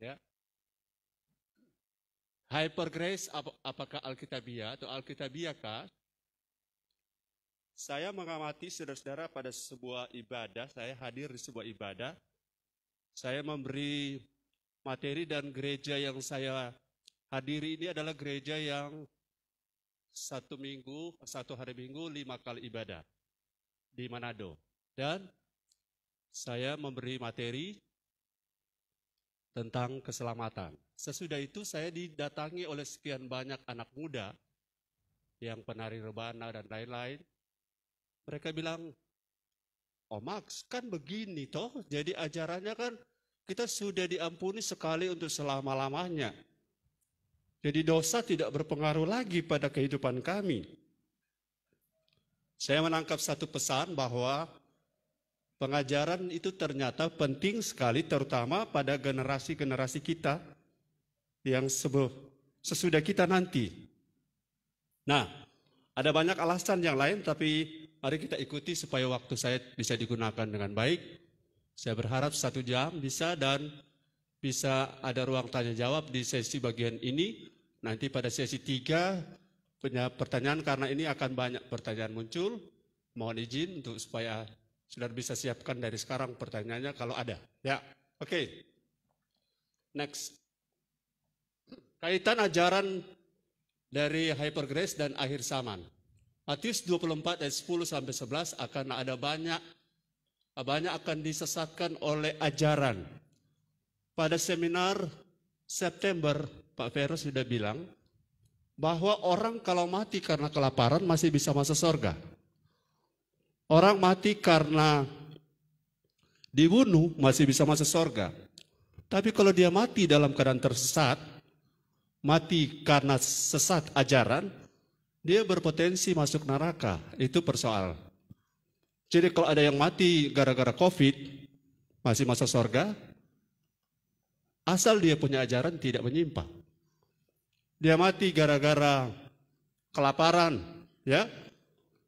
Ya. Hyper grace ap apakah Alkitabiah atau Alkitabiah kah? Saya mengamati saudara-saudara pada sebuah ibadah, saya hadir di sebuah ibadah. Saya memberi materi dan gereja yang saya hadiri ini adalah gereja yang satu minggu, satu hari minggu, lima kali ibadah di Manado. Dan saya memberi materi tentang keselamatan. Sesudah itu saya didatangi oleh sekian banyak anak muda yang penari rebana dan lain-lain. Mereka bilang, Oh Max, kan begini toh. Jadi ajarannya kan kita sudah diampuni sekali untuk selama-lamanya. Jadi dosa tidak berpengaruh lagi pada kehidupan kami. Saya menangkap satu pesan bahwa Pengajaran itu ternyata penting sekali terutama pada generasi-generasi kita yang sesudah kita nanti. Nah, ada banyak alasan yang lain tapi mari kita ikuti supaya waktu saya bisa digunakan dengan baik. Saya berharap satu jam bisa dan bisa ada ruang tanya jawab di sesi bagian ini. Nanti pada sesi tiga punya pertanyaan karena ini akan banyak pertanyaan muncul. Mohon izin untuk supaya sudah bisa siapkan dari sekarang pertanyaannya kalau ada. Ya, oke. Okay. Next. Kaitan ajaran dari Hypergrace dan akhir zaman. Matius 24 ayat 10 sampai 11 akan ada banyak banyak akan disesatkan oleh ajaran. Pada seminar September Pak Vero sudah bilang bahwa orang kalau mati karena kelaparan masih bisa masuk surga. Orang mati karena dibunuh masih bisa masuk surga. Tapi kalau dia mati dalam keadaan tersesat, mati karena sesat ajaran, dia berpotensi masuk neraka. Itu persoal. Jadi kalau ada yang mati gara-gara COVID, masih masuk surga, asal dia punya ajaran tidak menyimpang. Dia mati gara-gara kelaparan, ya.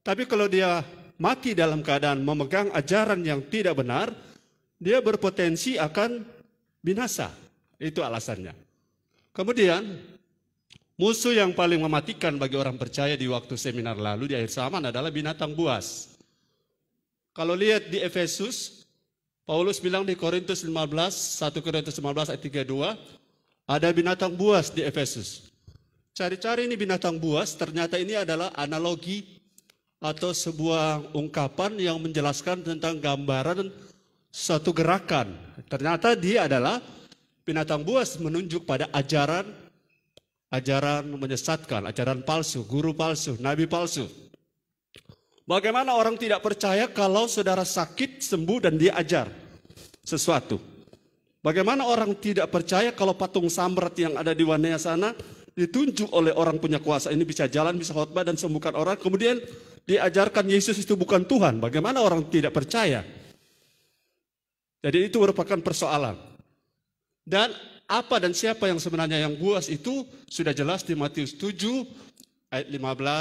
Tapi kalau dia mati dalam keadaan memegang ajaran yang tidak benar, dia berpotensi akan binasa. Itu alasannya. Kemudian, musuh yang paling mematikan bagi orang percaya di waktu seminar lalu di akhir zaman adalah binatang buas. Kalau lihat di Efesus, Paulus bilang di Korintus 15, 1 Korintus 15 ayat 32, ada binatang buas di Efesus. Cari-cari ini binatang buas, ternyata ini adalah analogi atau sebuah ungkapan yang menjelaskan tentang gambaran satu gerakan. Ternyata dia adalah binatang buas menunjuk pada ajaran ajaran menyesatkan, ajaran palsu, guru palsu, nabi palsu. Bagaimana orang tidak percaya kalau saudara sakit, sembuh dan dia ajar sesuatu? Bagaimana orang tidak percaya kalau patung samrat yang ada di Wanaya sana ditunjuk oleh orang punya kuasa ini bisa jalan, bisa khotbah dan sembuhkan orang. Kemudian diajarkan Yesus itu bukan Tuhan. Bagaimana orang tidak percaya? Jadi itu merupakan persoalan. Dan apa dan siapa yang sebenarnya yang buas itu sudah jelas di Matius 7 ayat 15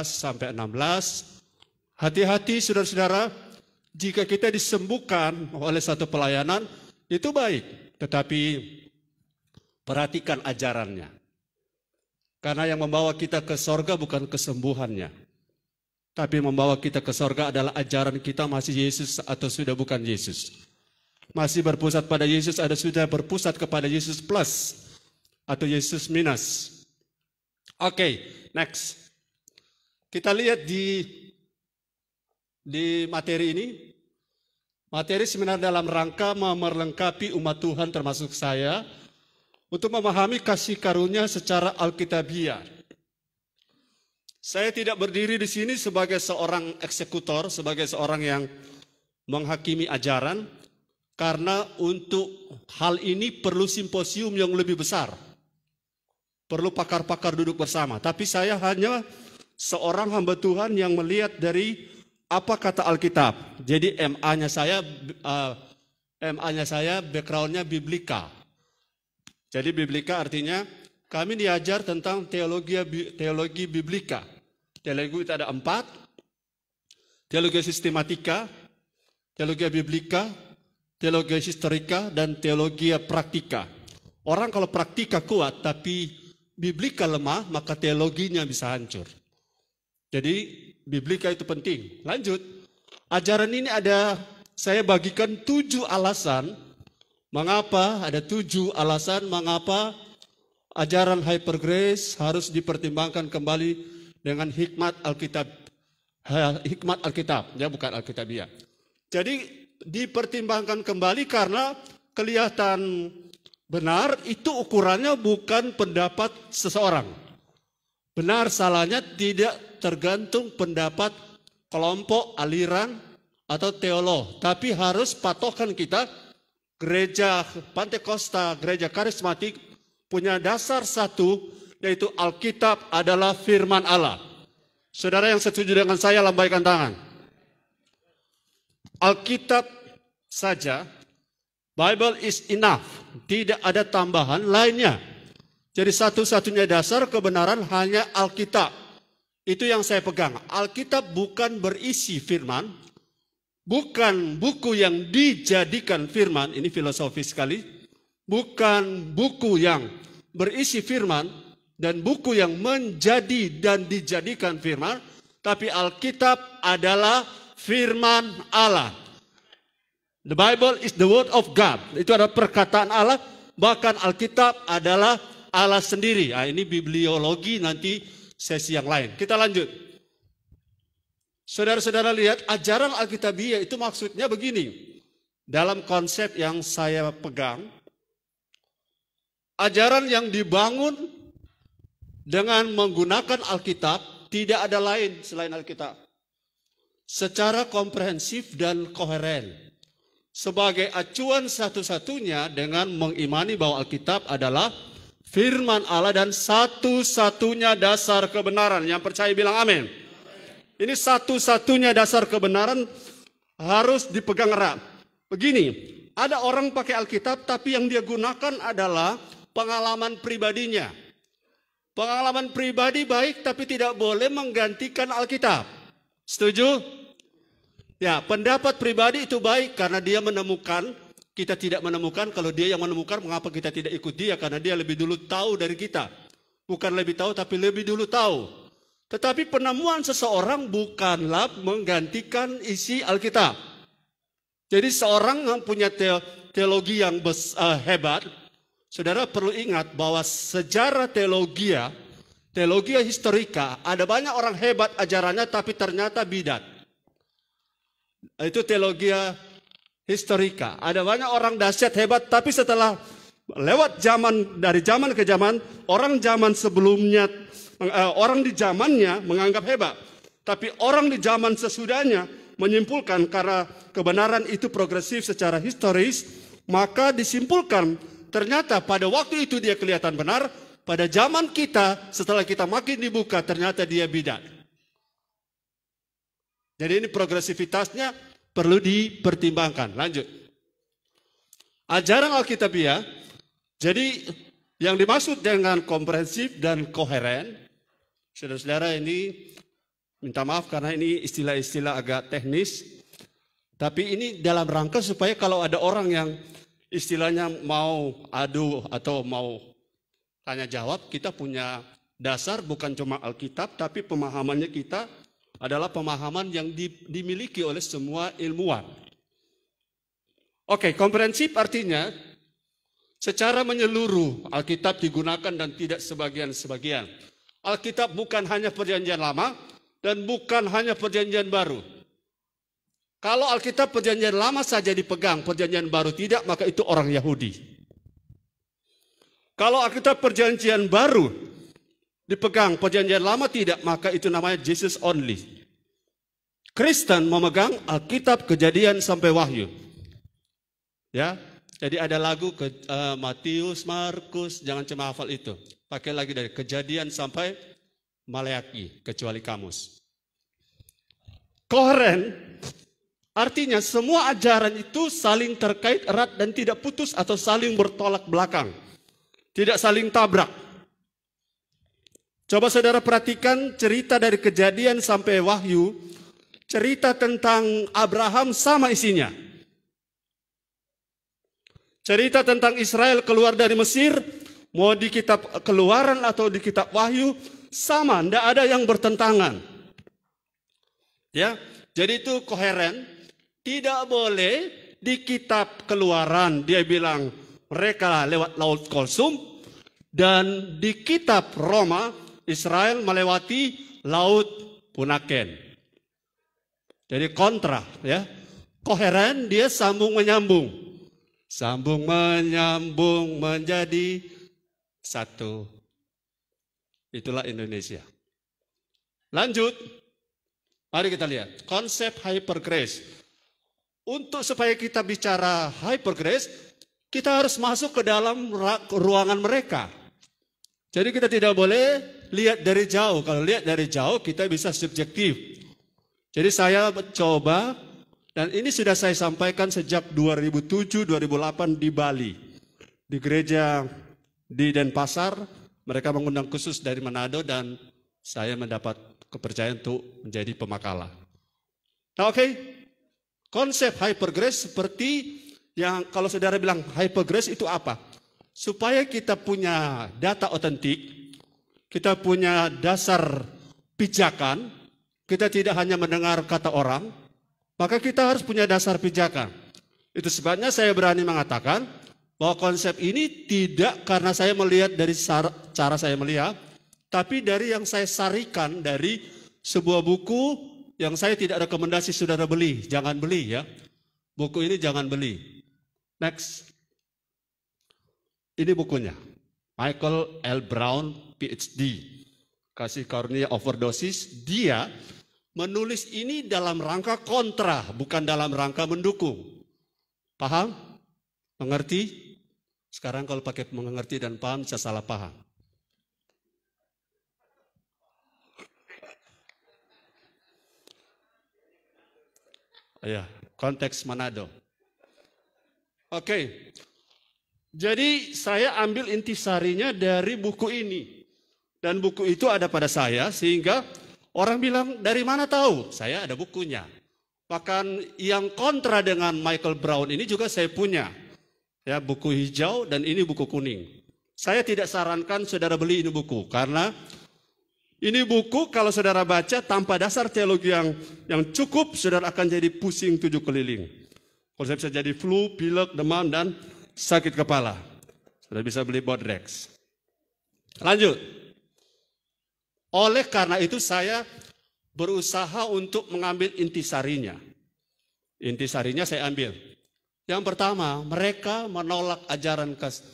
sampai 16. Hati-hati saudara-saudara, jika kita disembuhkan oleh satu pelayanan itu baik, tetapi perhatikan ajarannya. Karena yang membawa kita ke sorga bukan kesembuhannya, tapi membawa kita ke sorga adalah ajaran kita masih Yesus atau sudah bukan Yesus. Masih berpusat pada Yesus atau sudah berpusat kepada Yesus plus atau Yesus minus. Oke, okay, next. Kita lihat di di materi ini. Materi seminar dalam rangka memerlengkapi umat Tuhan termasuk saya untuk memahami kasih karunia secara alkitabiah. Saya tidak berdiri di sini sebagai seorang eksekutor, sebagai seorang yang menghakimi ajaran, karena untuk hal ini perlu simposium yang lebih besar. Perlu pakar-pakar duduk bersama. Tapi saya hanya seorang hamba Tuhan yang melihat dari apa kata Alkitab. Jadi MA-nya saya, eh, MA-nya saya backgroundnya Biblica. biblika. Jadi biblika artinya kami diajar tentang teologi teologi biblika. Teologi itu ada empat. Teologi sistematika, teologi biblika, teologi historika, dan teologi praktika. Orang kalau praktika kuat tapi biblika lemah, maka teologinya bisa hancur. Jadi biblika itu penting. Lanjut. Ajaran ini ada, saya bagikan tujuh alasan Mengapa? Ada tujuh alasan mengapa ajaran hyper grace harus dipertimbangkan kembali dengan hikmat Alkitab. Hikmat Alkitab, ya bukan Alkitabiah. Jadi dipertimbangkan kembali karena kelihatan benar itu ukurannya bukan pendapat seseorang. Benar salahnya tidak tergantung pendapat kelompok, aliran, atau teolog. Tapi harus patokan kita gereja Pantekosta, gereja karismatik punya dasar satu, yaitu Alkitab adalah firman Allah. Saudara yang setuju dengan saya, lambaikan tangan. Alkitab saja, Bible is enough. Tidak ada tambahan lainnya. Jadi satu-satunya dasar kebenaran hanya Alkitab. Itu yang saya pegang. Alkitab bukan berisi firman, bukan buku yang dijadikan firman, ini filosofi sekali, bukan buku yang berisi firman dan buku yang menjadi dan dijadikan firman, tapi Alkitab adalah firman Allah. The Bible is the word of God. Itu adalah perkataan Allah, bahkan Alkitab adalah Allah sendiri. Nah, ini bibliologi nanti sesi yang lain. Kita lanjut. Saudara-saudara lihat ajaran Alkitabiah itu maksudnya begini. Dalam konsep yang saya pegang, Ajaran yang dibangun dengan menggunakan Alkitab tidak ada lain selain Alkitab. Secara komprehensif dan koheren. Sebagai acuan satu-satunya dengan mengimani bahwa Alkitab adalah firman Allah dan satu-satunya dasar kebenaran. Yang percaya bilang amin. Ini satu-satunya dasar kebenaran harus dipegang erat. Begini, ada orang pakai Alkitab tapi yang dia gunakan adalah pengalaman pribadinya. Pengalaman pribadi baik tapi tidak boleh menggantikan Alkitab. Setuju? Ya, pendapat pribadi itu baik karena dia menemukan, kita tidak menemukan. Kalau dia yang menemukan, mengapa kita tidak ikut dia? Karena dia lebih dulu tahu dari kita. Bukan lebih tahu, tapi lebih dulu tahu. Tetapi penemuan seseorang bukanlah menggantikan isi Alkitab. Jadi seorang yang punya teologi yang eh, hebat, Saudara perlu ingat bahwa sejarah teologia, teologia historika, ada banyak orang hebat ajarannya tapi ternyata bidat. Itu teologia historika. Ada banyak orang dahsyat hebat tapi setelah lewat zaman dari zaman ke zaman, orang zaman sebelumnya eh, orang di zamannya menganggap hebat, tapi orang di zaman sesudahnya menyimpulkan karena kebenaran itu progresif secara historis, maka disimpulkan Ternyata pada waktu itu dia kelihatan benar, pada zaman kita setelah kita makin dibuka ternyata dia bidat. Jadi ini progresivitasnya perlu dipertimbangkan. Lanjut. Ajaran Alkitabiah, ya. jadi yang dimaksud dengan komprehensif dan koheren, saudara-saudara ini minta maaf karena ini istilah-istilah agak teknis, tapi ini dalam rangka supaya kalau ada orang yang istilahnya mau adu atau mau tanya jawab, kita punya dasar bukan cuma Alkitab, tapi pemahamannya kita adalah pemahaman yang dimiliki oleh semua ilmuwan. Oke, komprehensif artinya secara menyeluruh Alkitab digunakan dan tidak sebagian-sebagian. Alkitab bukan hanya perjanjian lama dan bukan hanya perjanjian baru. Kalau Alkitab perjanjian lama saja dipegang, perjanjian baru tidak, maka itu orang Yahudi. Kalau Alkitab perjanjian baru dipegang, perjanjian lama tidak, maka itu namanya Jesus only. Kristen memegang Alkitab kejadian sampai wahyu. Ya, jadi ada lagu ke, uh, Matius, Markus, jangan cuma hafal itu. Pakai lagi dari kejadian sampai Maleaki, kecuali kamus. Koren Artinya semua ajaran itu saling terkait erat dan tidak putus atau saling bertolak belakang. Tidak saling tabrak. Coba saudara perhatikan cerita dari kejadian sampai wahyu. Cerita tentang Abraham sama isinya. Cerita tentang Israel keluar dari Mesir. Mau di kitab keluaran atau di kitab wahyu. Sama, tidak ada yang bertentangan. Ya, jadi itu koheren. Tidak boleh di kitab keluaran dia bilang mereka lewat laut Kolsum dan di kitab Roma Israel melewati laut Punaken. Jadi kontra ya. Koheren dia sambung menyambung. Sambung menyambung menjadi satu. Itulah Indonesia. Lanjut. Mari kita lihat konsep hyper grace. Untuk supaya kita bicara hyper grace, kita harus masuk ke dalam ruangan mereka. Jadi kita tidak boleh lihat dari jauh. Kalau lihat dari jauh kita bisa subjektif. Jadi saya coba dan ini sudah saya sampaikan sejak 2007 2008 di Bali. Di gereja di Denpasar, mereka mengundang khusus dari Manado dan saya mendapat kepercayaan untuk menjadi pemakala. Nah, Oke, okay. Konsep hypergrace seperti yang kalau saudara bilang hypergrace itu apa? Supaya kita punya data otentik, kita punya dasar pijakan, kita tidak hanya mendengar kata orang, maka kita harus punya dasar pijakan. Itu sebabnya saya berani mengatakan bahwa konsep ini tidak karena saya melihat dari cara saya melihat, tapi dari yang saya sarikan dari sebuah buku yang saya tidak rekomendasi saudara beli, jangan beli ya. Buku ini jangan beli. Next. Ini bukunya. Michael L. Brown, PhD. Kasih karunia overdosis. Dia menulis ini dalam rangka kontra, bukan dalam rangka mendukung. Paham? Mengerti? Sekarang kalau pakai mengerti dan paham saya salah paham. Ya, konteks Manado. Oke. Jadi saya ambil intisarinya dari buku ini. Dan buku itu ada pada saya sehingga orang bilang dari mana tahu? Saya ada bukunya. Bahkan yang kontra dengan Michael Brown ini juga saya punya. Ya, buku hijau dan ini buku kuning. Saya tidak sarankan saudara beli ini buku karena ini buku kalau saudara baca tanpa dasar teologi yang yang cukup, saudara akan jadi pusing tujuh keliling. Kalau bisa jadi flu, pilek, demam, dan sakit kepala. Saudara bisa beli Bodrex. Lanjut. Oleh karena itu saya berusaha untuk mengambil intisarinya. Intisarinya saya ambil. Yang pertama, mereka menolak ajaran kas.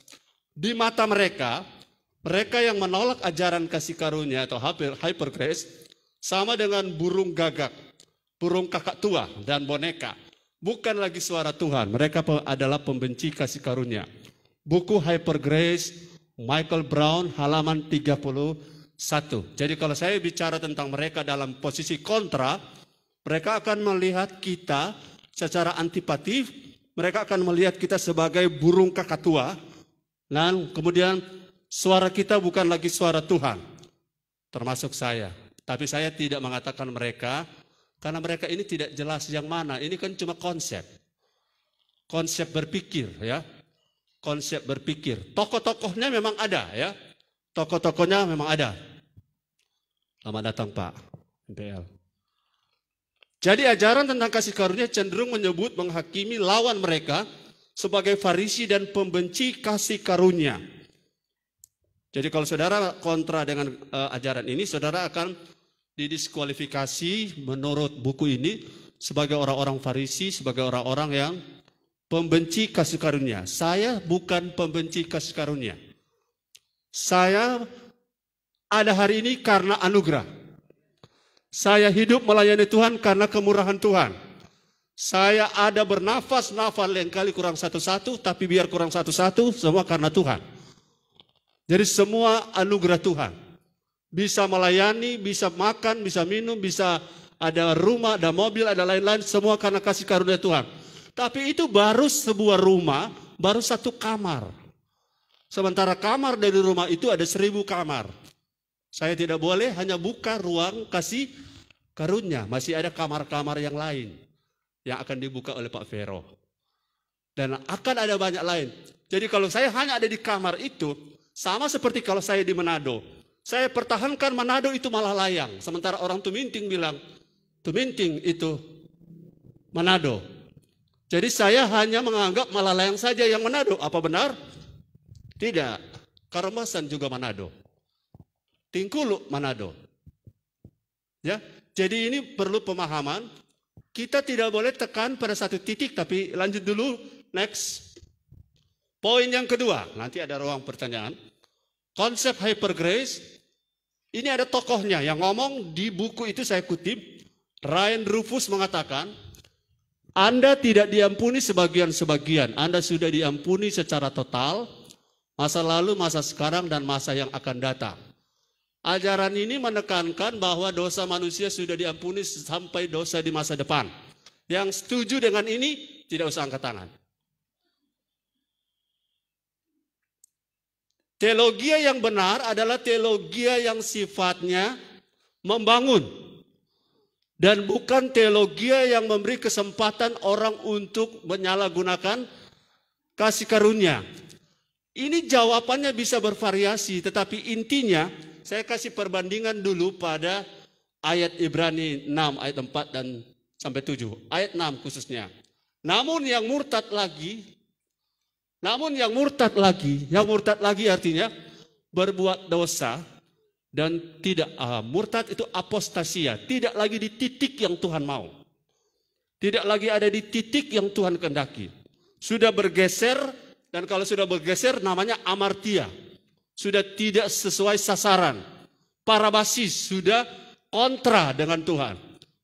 Di mata mereka, mereka yang menolak ajaran kasih karunia atau hyper grace sama dengan burung gagak, burung kakak tua dan boneka. Bukan lagi suara Tuhan, mereka adalah pembenci kasih karunia. Buku Hyper Grace Michael Brown halaman 31. Jadi kalau saya bicara tentang mereka dalam posisi kontra, mereka akan melihat kita secara antipatif, mereka akan melihat kita sebagai burung kakak tua, dan kemudian Suara kita bukan lagi suara Tuhan, termasuk saya. Tapi saya tidak mengatakan mereka, karena mereka ini tidak jelas yang mana. Ini kan cuma konsep. Konsep berpikir ya. Konsep berpikir. Tokoh-tokohnya memang ada ya. Tokoh-tokohnya memang ada. Selamat datang Pak MPL. Jadi ajaran tentang kasih karunia cenderung menyebut menghakimi lawan mereka sebagai farisi dan pembenci kasih karunia. Jadi kalau saudara kontra dengan uh, ajaran ini, saudara akan didiskualifikasi menurut buku ini sebagai orang-orang Farisi, sebagai orang-orang yang pembenci kasih karunia. Saya bukan pembenci kasih karunia. Saya ada hari ini karena anugerah. Saya hidup melayani Tuhan karena kemurahan Tuhan. Saya ada bernafas, nafas yang kali kurang satu-satu, tapi biar kurang satu-satu, semua karena Tuhan. Jadi semua anugerah Tuhan. Bisa melayani, bisa makan, bisa minum, bisa ada rumah, ada mobil, ada lain-lain. Semua karena kasih karunia Tuhan. Tapi itu baru sebuah rumah, baru satu kamar. Sementara kamar dari rumah itu ada seribu kamar. Saya tidak boleh hanya buka ruang kasih karunia. Masih ada kamar-kamar yang lain yang akan dibuka oleh Pak Vero. Dan akan ada banyak lain. Jadi kalau saya hanya ada di kamar itu, sama seperti kalau saya di Manado. Saya pertahankan Manado itu malah layang. Sementara orang Tuminting bilang, Tuminting itu Manado. Jadi saya hanya menganggap malah layang saja yang Manado. Apa benar? Tidak. Karmasan juga Manado. Tingkulu Manado. Ya, jadi ini perlu pemahaman. Kita tidak boleh tekan pada satu titik, tapi lanjut dulu. Next. Poin yang kedua, nanti ada ruang pertanyaan. Konsep hyper grace ini ada tokohnya yang ngomong di buku itu saya kutip. Ryan Rufus mengatakan, Anda tidak diampuni sebagian-sebagian, Anda sudah diampuni secara total, masa lalu, masa sekarang, dan masa yang akan datang. Ajaran ini menekankan bahwa dosa manusia sudah diampuni sampai dosa di masa depan. Yang setuju dengan ini tidak usah angkat tangan. Teologi yang benar adalah teologi yang sifatnya membangun dan bukan teologi yang memberi kesempatan orang untuk menyalahgunakan kasih karunia. Ini jawabannya bisa bervariasi, tetapi intinya saya kasih perbandingan dulu pada ayat Ibrani 6 ayat 4 dan sampai 7, ayat 6 khususnya. Namun yang murtad lagi namun yang murtad lagi, yang murtad lagi artinya berbuat dosa dan tidak uh, murtad itu apostasia, tidak lagi di titik yang Tuhan mau. Tidak lagi ada di titik yang Tuhan kehendaki. Sudah bergeser dan kalau sudah bergeser namanya amartia. Sudah tidak sesuai sasaran. Para basis sudah kontra dengan Tuhan.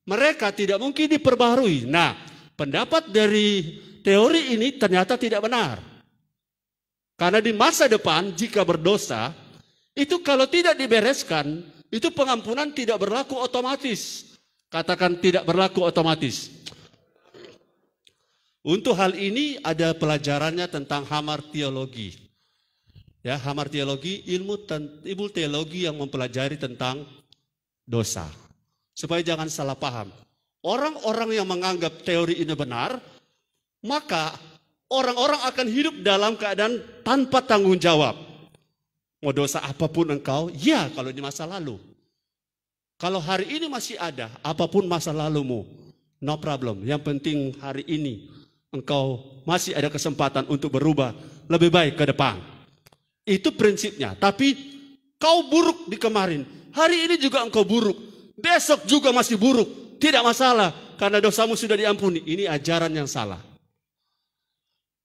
Mereka tidak mungkin diperbarui. Nah, pendapat dari teori ini ternyata tidak benar. Karena di masa depan jika berdosa, itu kalau tidak dibereskan, itu pengampunan tidak berlaku otomatis. Katakan tidak berlaku otomatis. Untuk hal ini ada pelajarannya tentang hamar teologi. Ya, hamar teologi ilmu ilmu teologi yang mempelajari tentang dosa. Supaya jangan salah paham. Orang-orang yang menganggap teori ini benar, maka Orang-orang akan hidup dalam keadaan tanpa tanggung jawab. Mau dosa apapun engkau, ya kalau di masa lalu. Kalau hari ini masih ada, apapun masa lalumu, no problem. Yang penting hari ini engkau masih ada kesempatan untuk berubah lebih baik ke depan. Itu prinsipnya. Tapi kau buruk di kemarin, hari ini juga engkau buruk, besok juga masih buruk. Tidak masalah karena dosamu sudah diampuni. Ini ajaran yang salah.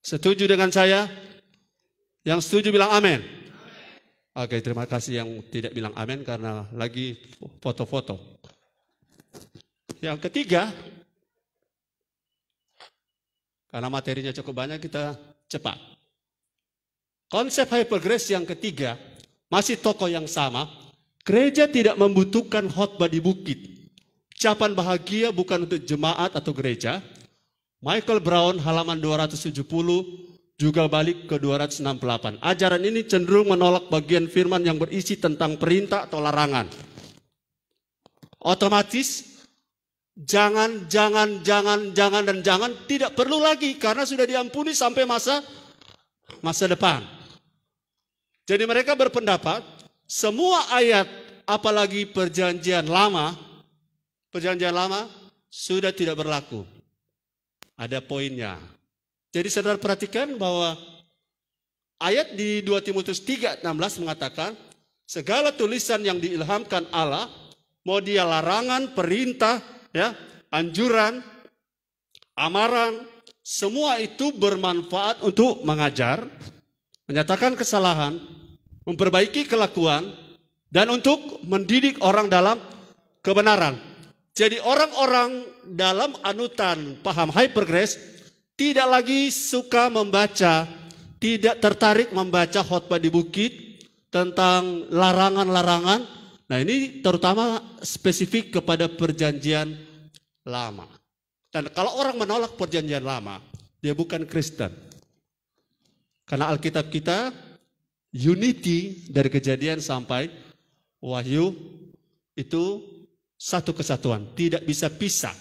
Setuju dengan saya? Yang setuju bilang amin. Oke, terima kasih yang tidak bilang amin karena lagi foto-foto. Yang ketiga, karena materinya cukup banyak, kita cepat. Konsep hypergrace yang ketiga, masih tokoh yang sama, gereja tidak membutuhkan khotbah di bukit. Capan bahagia bukan untuk jemaat atau gereja, Michael Brown halaman 270 juga balik ke 268. Ajaran ini cenderung menolak bagian firman yang berisi tentang perintah atau larangan. Otomatis jangan, jangan, jangan, jangan, dan jangan tidak perlu lagi karena sudah diampuni sampai masa masa depan. Jadi mereka berpendapat semua ayat apalagi perjanjian lama perjanjian lama sudah tidak berlaku ada poinnya. Jadi saudara perhatikan bahwa ayat di 2 Timotius 3:16 mengatakan, segala tulisan yang diilhamkan Allah, mau dia larangan, perintah, ya, anjuran, amaran, semua itu bermanfaat untuk mengajar, menyatakan kesalahan, memperbaiki kelakuan, dan untuk mendidik orang dalam kebenaran. Jadi orang-orang dalam anutan paham hypergrace tidak lagi suka membaca, tidak tertarik membaca khotbah di bukit tentang larangan-larangan. Nah ini terutama spesifik kepada perjanjian lama. Dan kalau orang menolak perjanjian lama, dia bukan Kristen. Karena Alkitab kita unity dari kejadian sampai wahyu itu satu kesatuan, tidak bisa pisah.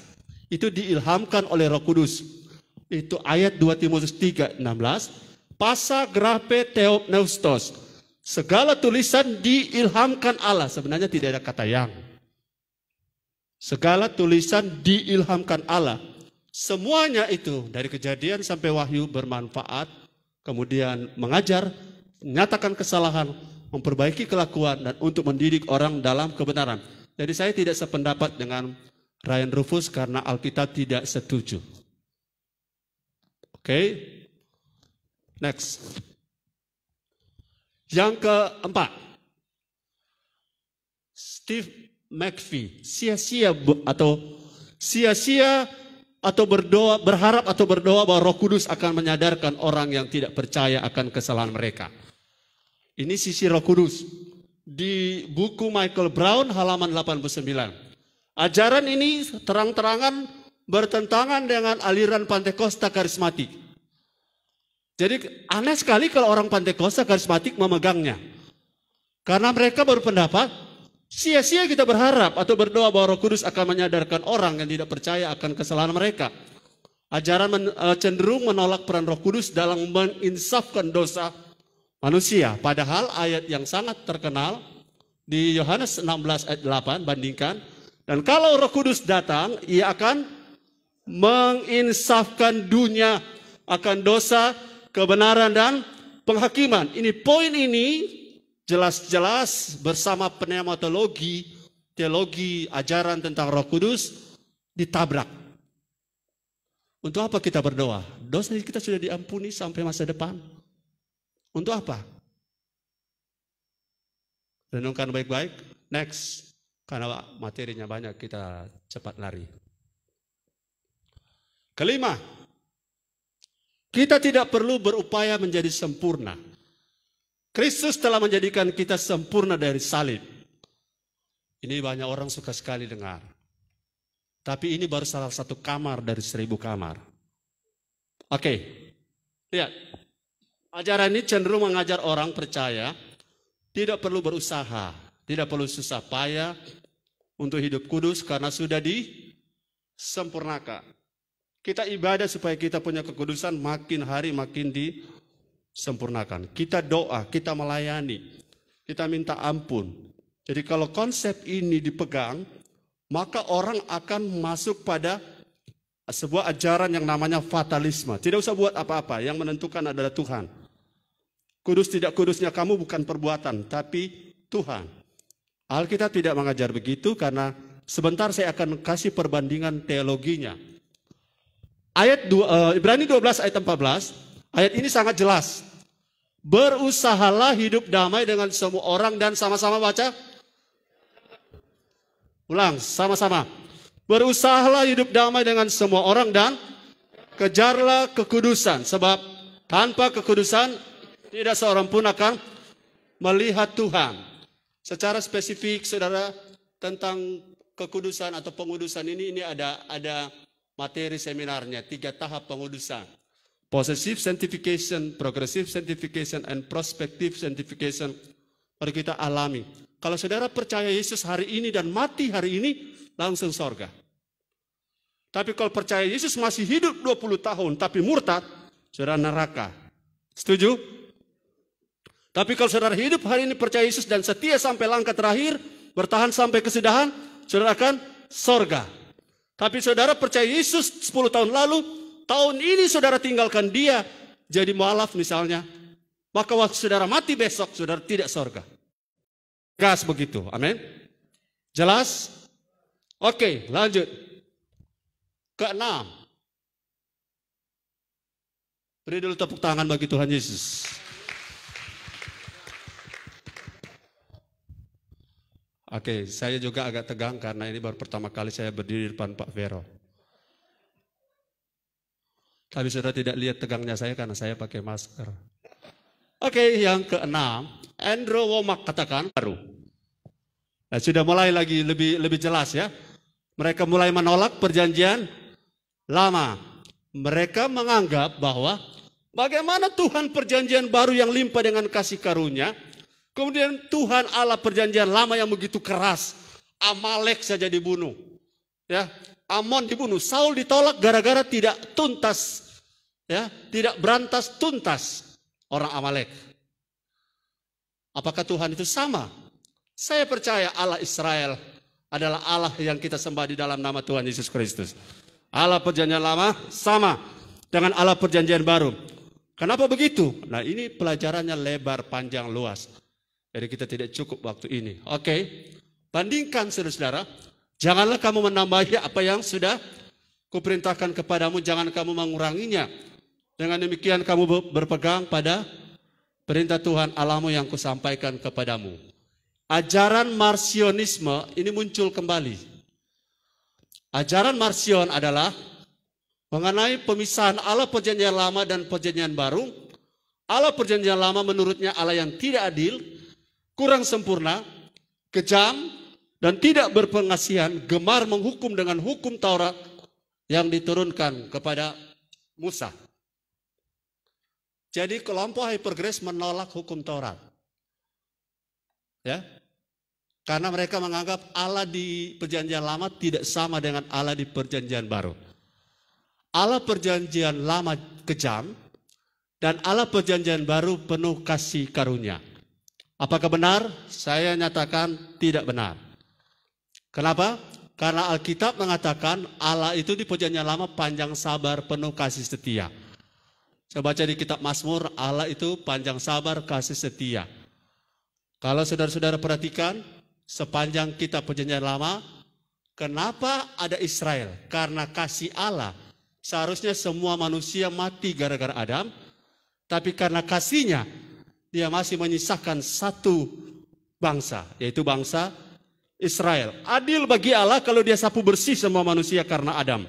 Itu diilhamkan oleh Roh Kudus. Itu ayat 2 Timotius 3:16, pasa grape theopneustos. Segala tulisan diilhamkan Allah. Sebenarnya tidak ada kata yang. Segala tulisan diilhamkan Allah. Semuanya itu dari kejadian sampai wahyu bermanfaat, kemudian mengajar, menyatakan kesalahan, memperbaiki kelakuan dan untuk mendidik orang dalam kebenaran. Jadi saya tidak sependapat dengan Ryan Rufus karena Alkitab tidak setuju. Oke, okay? next. Yang keempat, Steve McPhee, sia-sia atau sia-sia atau berdoa berharap atau berdoa bahwa Roh Kudus akan menyadarkan orang yang tidak percaya akan kesalahan mereka. Ini sisi Roh Kudus di buku Michael Brown halaman 89. Ajaran ini terang-terangan bertentangan dengan aliran Pantekosta karismatik. Jadi aneh sekali kalau orang Pantekosta karismatik memegangnya. Karena mereka berpendapat, sia-sia kita berharap atau berdoa bahwa roh kudus akan menyadarkan orang yang tidak percaya akan kesalahan mereka. Ajaran men eh, cenderung menolak peran roh kudus dalam menginsafkan dosa manusia. Padahal ayat yang sangat terkenal di Yohanes 16 ayat 8 bandingkan dan kalau Roh Kudus datang, ia akan menginsafkan dunia akan dosa, kebenaran dan penghakiman. Ini poin ini jelas-jelas bersama pneumatologi, teologi, ajaran tentang Roh Kudus ditabrak. Untuk apa kita berdoa? Dosa kita sudah diampuni sampai masa depan. Untuk apa? Renungkan baik-baik. Next. Karena materinya banyak, kita cepat lari. Kelima, kita tidak perlu berupaya menjadi sempurna. Kristus telah menjadikan kita sempurna dari salib. Ini banyak orang suka sekali dengar. Tapi ini baru salah satu kamar dari seribu kamar. Oke, lihat. Ajaran ini cenderung mengajar orang percaya tidak perlu berusaha, tidak perlu susah payah untuk hidup kudus karena sudah disempurnakan. Kita ibadah supaya kita punya kekudusan makin hari makin disempurnakan. Kita doa, kita melayani, kita minta ampun. Jadi kalau konsep ini dipegang, maka orang akan masuk pada sebuah ajaran yang namanya fatalisme. Tidak usah buat apa-apa, yang menentukan adalah Tuhan. Kudus tidak kudusnya kamu bukan perbuatan, tapi Tuhan. Alkitab tidak mengajar begitu karena sebentar saya akan kasih perbandingan teologinya. Ayat 2, eh, Ibrani 12 ayat 14, ayat ini sangat jelas. Berusahalah hidup damai dengan semua orang dan sama-sama baca. Ulang, sama-sama. Berusahalah hidup damai dengan semua orang dan kejarlah kekudusan. Sebab tanpa kekudusan tidak seorang pun akan melihat Tuhan. Secara spesifik, saudara, tentang kekudusan atau pengudusan ini, ini ada ada materi seminarnya, tiga tahap pengudusan. Possessive sanctification, progressive sanctification, and prospective sanctification. Mari kita alami. Kalau saudara percaya Yesus hari ini dan mati hari ini, langsung sorga. Tapi kalau percaya Yesus masih hidup 20 tahun tapi murtad, saudara neraka. Setuju? Tapi kalau saudara hidup hari ini percaya Yesus dan setia sampai langkah terakhir, bertahan sampai kesudahan, saudara akan sorga. Tapi saudara percaya Yesus 10 tahun lalu, tahun ini saudara tinggalkan dia jadi mualaf misalnya. Maka waktu saudara mati besok, saudara tidak sorga. Gas begitu, amin. Jelas? Oke, lanjut. Keenam. Beri dulu tepuk tangan bagi Tuhan Yesus. Oke, saya juga agak tegang karena ini baru pertama kali saya berdiri di depan Pak Vero. Tapi saudara tidak lihat tegangnya saya karena saya pakai masker. Oke, yang keenam, Andrew Womack katakan baru. Nah, sudah mulai lagi lebih lebih jelas ya. Mereka mulai menolak perjanjian lama. Mereka menganggap bahwa bagaimana Tuhan perjanjian baru yang limpah dengan kasih karunia Kemudian Tuhan Allah perjanjian lama yang begitu keras. Amalek saja dibunuh. Ya, Amon dibunuh, Saul ditolak gara-gara tidak tuntas. Ya, tidak berantas tuntas orang Amalek. Apakah Tuhan itu sama? Saya percaya Allah Israel adalah Allah yang kita sembah di dalam nama Tuhan Yesus Kristus. Allah perjanjian lama sama dengan Allah perjanjian baru. Kenapa begitu? Nah ini pelajarannya lebar, panjang, luas. Jadi kita tidak cukup waktu ini. Oke, okay. bandingkan saudara-saudara. Janganlah kamu menambahi apa yang sudah kuperintahkan kepadamu. Jangan kamu menguranginya. Dengan demikian kamu berpegang pada perintah Tuhan alamu yang kusampaikan kepadamu. Ajaran Marsionisme ini muncul kembali. Ajaran Marsion adalah mengenai pemisahan Allah perjanjian lama dan perjanjian baru. Allah perjanjian lama menurutnya Allah yang tidak adil, kurang sempurna, kejam, dan tidak berpengasihan, gemar menghukum dengan hukum Taurat yang diturunkan kepada Musa. Jadi kelompok hypergrace menolak hukum Taurat. Ya. Karena mereka menganggap Allah di perjanjian lama tidak sama dengan Allah di perjanjian baru. Allah perjanjian lama kejam dan Allah perjanjian baru penuh kasih karunia. Apakah benar? Saya nyatakan tidak benar. Kenapa? Karena Alkitab mengatakan Allah itu di perjanjian lama panjang sabar penuh kasih setia. Saya baca di kitab Mazmur, Allah itu panjang sabar kasih setia. Kalau saudara-saudara perhatikan, sepanjang kitab perjanjian lama, kenapa ada Israel? Karena kasih Allah. Seharusnya semua manusia mati gara-gara Adam, tapi karena kasihnya dia masih menyisakan satu bangsa, yaitu bangsa Israel. Adil bagi Allah kalau dia sapu bersih semua manusia karena Adam.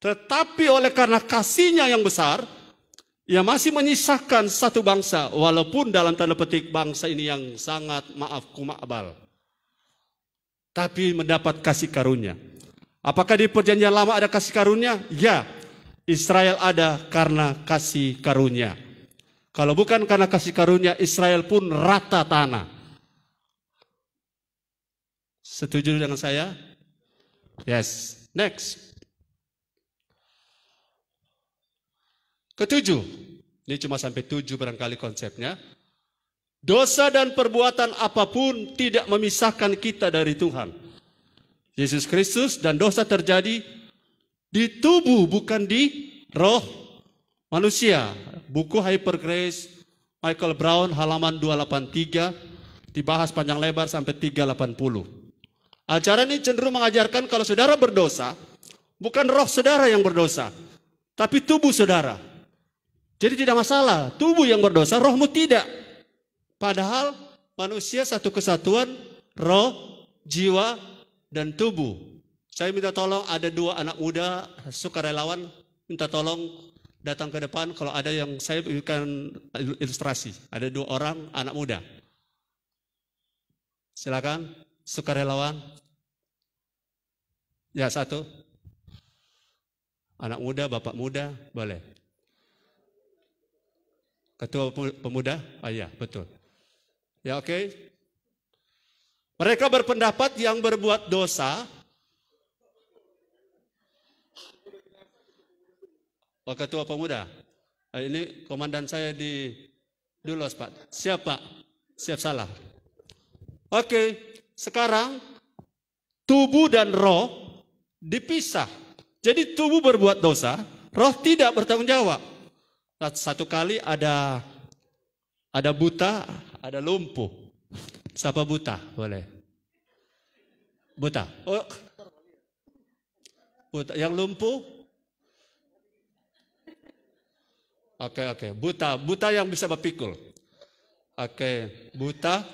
Tetapi oleh karena kasihnya yang besar, ia masih menyisakan satu bangsa, walaupun dalam tanda petik bangsa ini yang sangat maaf kumakbal. Tapi mendapat kasih karunia. Apakah di perjanjian lama ada kasih karunia? Ya, Israel ada karena kasih karunia. Kalau bukan karena kasih karunia, Israel pun rata tanah. Setuju dengan saya? Yes. Next. Ketujuh. Ini cuma sampai tujuh barangkali konsepnya. Dosa dan perbuatan apapun tidak memisahkan kita dari Tuhan. Yesus Kristus dan dosa terjadi di tubuh bukan di roh manusia buku Hyper Grace Michael Brown halaman 283 dibahas panjang lebar sampai 380. Acara ini cenderung mengajarkan kalau saudara berdosa, bukan roh saudara yang berdosa, tapi tubuh saudara. Jadi tidak masalah, tubuh yang berdosa, rohmu tidak. Padahal manusia satu kesatuan roh, jiwa, dan tubuh. Saya minta tolong ada dua anak muda sukarelawan minta tolong datang ke depan kalau ada yang saya berikan ilustrasi. Ada dua orang anak muda. Silakan sukarelawan. Ya satu. Anak muda, bapak muda, boleh. Ketua pemuda? Ah ya betul. Ya oke. Okay. Mereka berpendapat yang berbuat dosa Pak Ketua Pemuda. Eh, ini komandan saya di Dulos, Pak. Siap, Pak. Siap salah. Oke, sekarang tubuh dan roh dipisah. Jadi tubuh berbuat dosa, roh tidak bertanggung jawab. Nah, satu kali ada ada buta, ada lumpuh. Siapa buta? Boleh. Buta. Oh. Buta. Yang lumpuh Oke, okay, oke. Okay. Buta, buta yang bisa berpikul. Oke, okay. buta.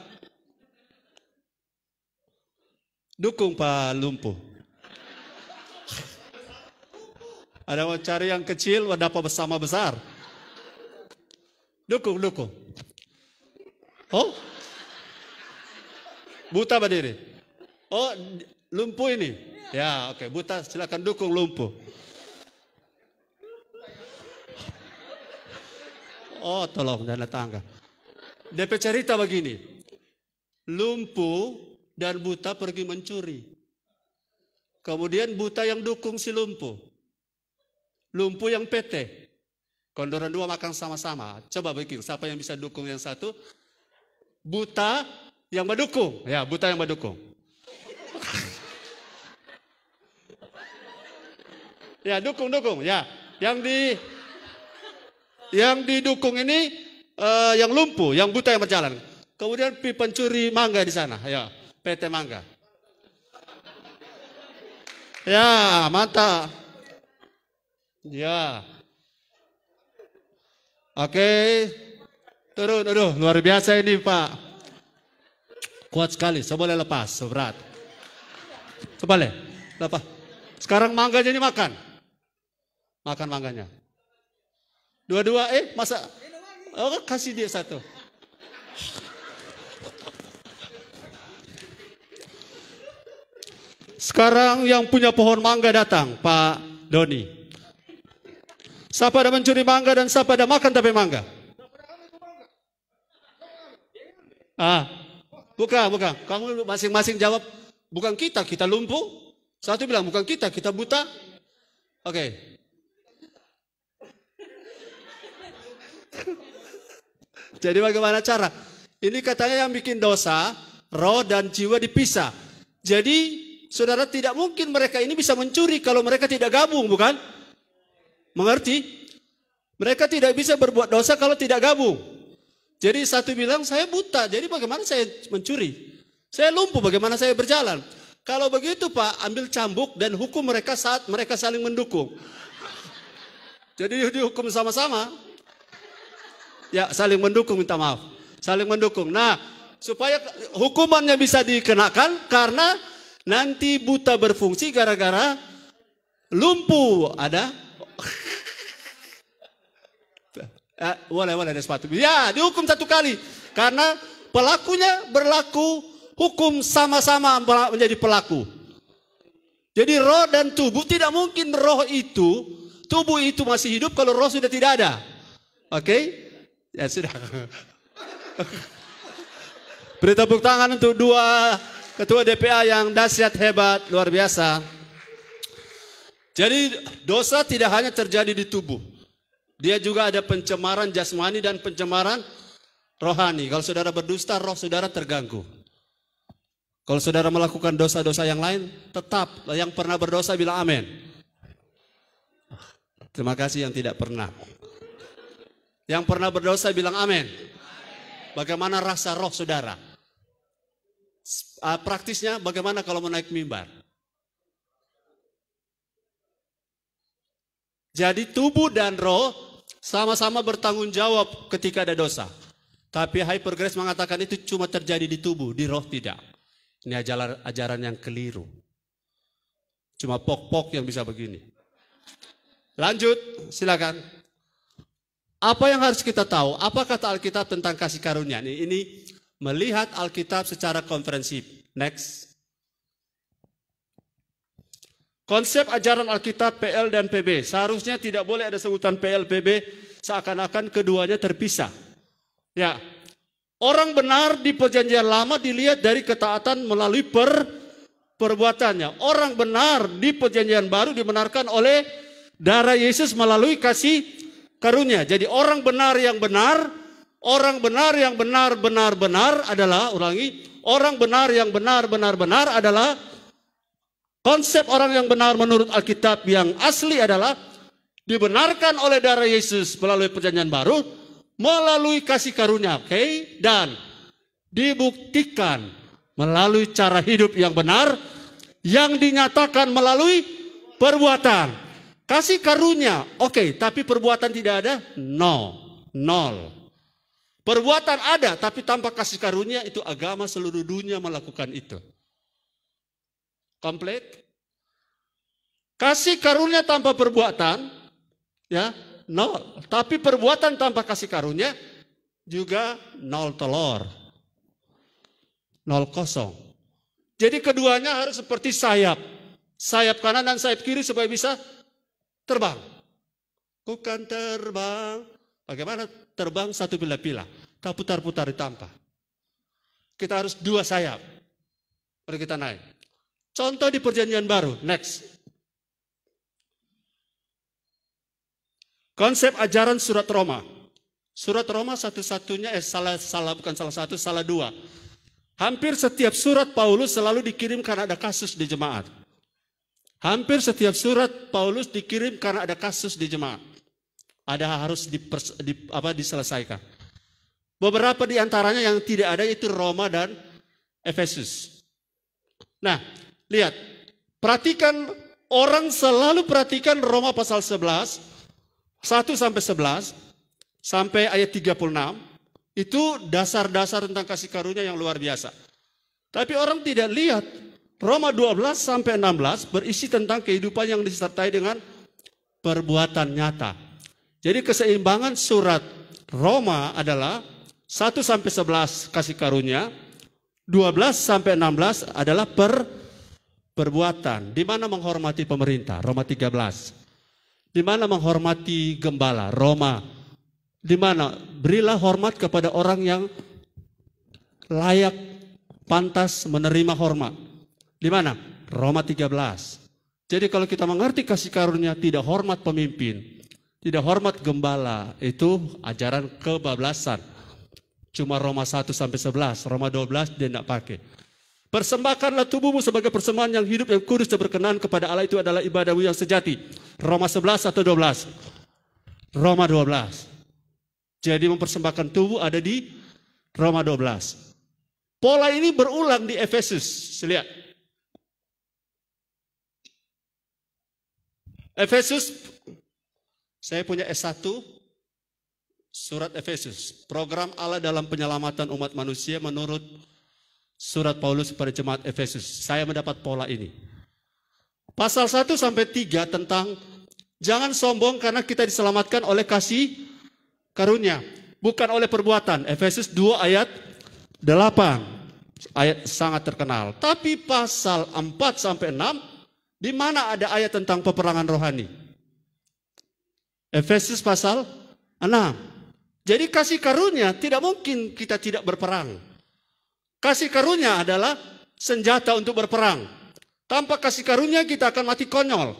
Dukung Pak Lumpuh. Ada mau cari yang kecil, apa bersama besar. Dukung, dukung. Oh? Buta berdiri. Oh, lumpuh ini. Ya, oke. Okay. Buta silakan dukung lumpuh. Oh tolong dana tangga. Dia cerita begini. Lumpuh dan buta pergi mencuri. Kemudian buta yang dukung si lumpuh. Lumpuh yang PT. Kondoran dua makan sama-sama. Coba bikin siapa yang bisa dukung yang satu. Buta yang mendukung. Ya buta yang mendukung. ya dukung-dukung. Ya yang di yang didukung ini uh, yang lumpuh, yang buta yang berjalan. Kemudian pencuri mangga di sana, ya, PT Mangga. Ya, mata, Ya. Oke. Turun, aduh, luar biasa ini Pak. Kuat sekali, seboleh lepas, seberat. Seboleh, lepas. Sekarang mangganya ini makan. Makan mangganya. Dua-dua, eh masa? Oh, kasih dia satu. Sekarang yang punya pohon mangga datang, Pak Doni. Siapa ada mencuri mangga dan siapa ada makan tapi mangga? Ah, buka, bukan. Kamu masing-masing jawab, bukan kita, kita lumpuh. Satu bilang, bukan kita, kita buta. Oke, okay. Jadi bagaimana cara? Ini katanya yang bikin dosa, roh dan jiwa dipisah. Jadi saudara tidak mungkin mereka ini bisa mencuri kalau mereka tidak gabung, bukan? Mengerti? Mereka tidak bisa berbuat dosa kalau tidak gabung. Jadi satu bilang saya buta, jadi bagaimana saya mencuri? Saya lumpuh, bagaimana saya berjalan? Kalau begitu Pak, ambil cambuk dan hukum mereka saat mereka saling mendukung. Jadi dihukum sama-sama ya saling mendukung minta maaf. Saling mendukung. Nah, supaya hukumannya bisa dikenakan karena nanti buta berfungsi gara-gara lumpuh ada ya, boleh, boleh ada sepatu. Ya, dihukum satu kali. Karena pelakunya berlaku hukum sama-sama menjadi pelaku. Jadi roh dan tubuh tidak mungkin roh itu, tubuh itu masih hidup kalau roh sudah tidak ada. Oke? Okay? Ya sudah. Beri tepuk tangan untuk dua ketua DPA yang dahsyat hebat, luar biasa. Jadi dosa tidak hanya terjadi di tubuh. Dia juga ada pencemaran jasmani dan pencemaran rohani. Kalau saudara berdusta, roh saudara terganggu. Kalau saudara melakukan dosa-dosa yang lain, tetap yang pernah berdosa bilang amin. Terima kasih yang tidak pernah. Yang pernah berdosa bilang amin. Bagaimana rasa roh saudara? Ah, praktisnya bagaimana kalau mau naik mimbar? Jadi tubuh dan roh sama-sama bertanggung jawab ketika ada dosa. Tapi Hyper mengatakan itu cuma terjadi di tubuh, di roh tidak. Ini ajaran, ajaran yang keliru. Cuma pok-pok yang bisa begini. Lanjut, silakan. Apa yang harus kita tahu? Apa kata Alkitab tentang kasih karunia? Ini, ini melihat Alkitab secara komprehensif. Next. Konsep ajaran Alkitab PL dan PB. Seharusnya tidak boleh ada sebutan PL, PB. Seakan-akan keduanya terpisah. Ya, Orang benar di perjanjian lama dilihat dari ketaatan melalui per perbuatannya. Orang benar di perjanjian baru dibenarkan oleh darah Yesus melalui kasih karunia. Jadi orang benar yang benar, orang benar yang benar benar benar adalah ulangi, orang benar yang benar benar benar adalah konsep orang yang benar menurut Alkitab yang asli adalah dibenarkan oleh darah Yesus melalui perjanjian baru melalui kasih karunia, oke? Okay? Dan dibuktikan melalui cara hidup yang benar yang dinyatakan melalui perbuatan. Kasih karunia, oke, okay, tapi perbuatan tidak ada, no, nol. Perbuatan ada, tapi tanpa kasih karunia itu agama seluruh dunia melakukan itu. Komplit. Kasih karunia tanpa perbuatan, ya nol. Tapi perbuatan tanpa kasih karunia juga nol telur, nol kosong. Jadi keduanya harus seperti sayap, sayap kanan dan sayap kiri supaya bisa Terbang. bukan terbang. Bagaimana terbang satu bila-bila. Tak putar-putar di Kita harus dua sayap. Mari kita naik. Contoh di perjanjian baru. Next. Konsep ajaran surat Roma. Surat Roma satu-satunya, eh salah, salah bukan salah satu, salah dua. Hampir setiap surat Paulus selalu dikirim karena ada kasus di jemaat. Hampir setiap surat Paulus dikirim karena ada kasus di jemaat. Ada harus dipers, di, apa, diselesaikan. Beberapa di antaranya yang tidak ada itu Roma dan Efesus. Nah, lihat. Perhatikan orang selalu perhatikan Roma pasal 11 1 sampai 11 sampai ayat 36 itu dasar-dasar tentang kasih karunia yang luar biasa. Tapi orang tidak lihat Roma 12 sampai 16 berisi tentang kehidupan yang disertai dengan perbuatan nyata. Jadi keseimbangan surat Roma adalah 1 sampai 11 kasih karunia, 12 sampai 16 adalah per perbuatan. Di mana menghormati pemerintah? Roma 13. Di mana menghormati gembala? Roma. Di mana berilah hormat kepada orang yang layak pantas menerima hormat. Di mana? Roma 13. Jadi kalau kita mengerti kasih karunia tidak hormat pemimpin, tidak hormat gembala, itu ajaran kebablasan. Cuma Roma 1 sampai 11, Roma 12 dia tidak pakai. Persembahkanlah tubuhmu sebagai persembahan yang hidup, yang kudus dan berkenan kepada Allah itu adalah ibadahmu yang sejati. Roma 11 atau 12? Roma 12. Jadi mempersembahkan tubuh ada di Roma 12. Pola ini berulang di Efesus. Lihat. Efesus, saya punya S1, surat Efesus. Program Allah dalam penyelamatan umat manusia menurut surat Paulus kepada jemaat Efesus. Saya mendapat pola ini. Pasal 1 sampai 3 tentang jangan sombong karena kita diselamatkan oleh kasih karunia, bukan oleh perbuatan. Efesus 2 ayat 8. Ayat sangat terkenal. Tapi pasal 4 sampai 6 di mana ada ayat tentang peperangan rohani? Efesus pasal 6. Jadi kasih karunia tidak mungkin kita tidak berperang. Kasih karunia adalah senjata untuk berperang. Tanpa kasih karunia kita akan mati konyol.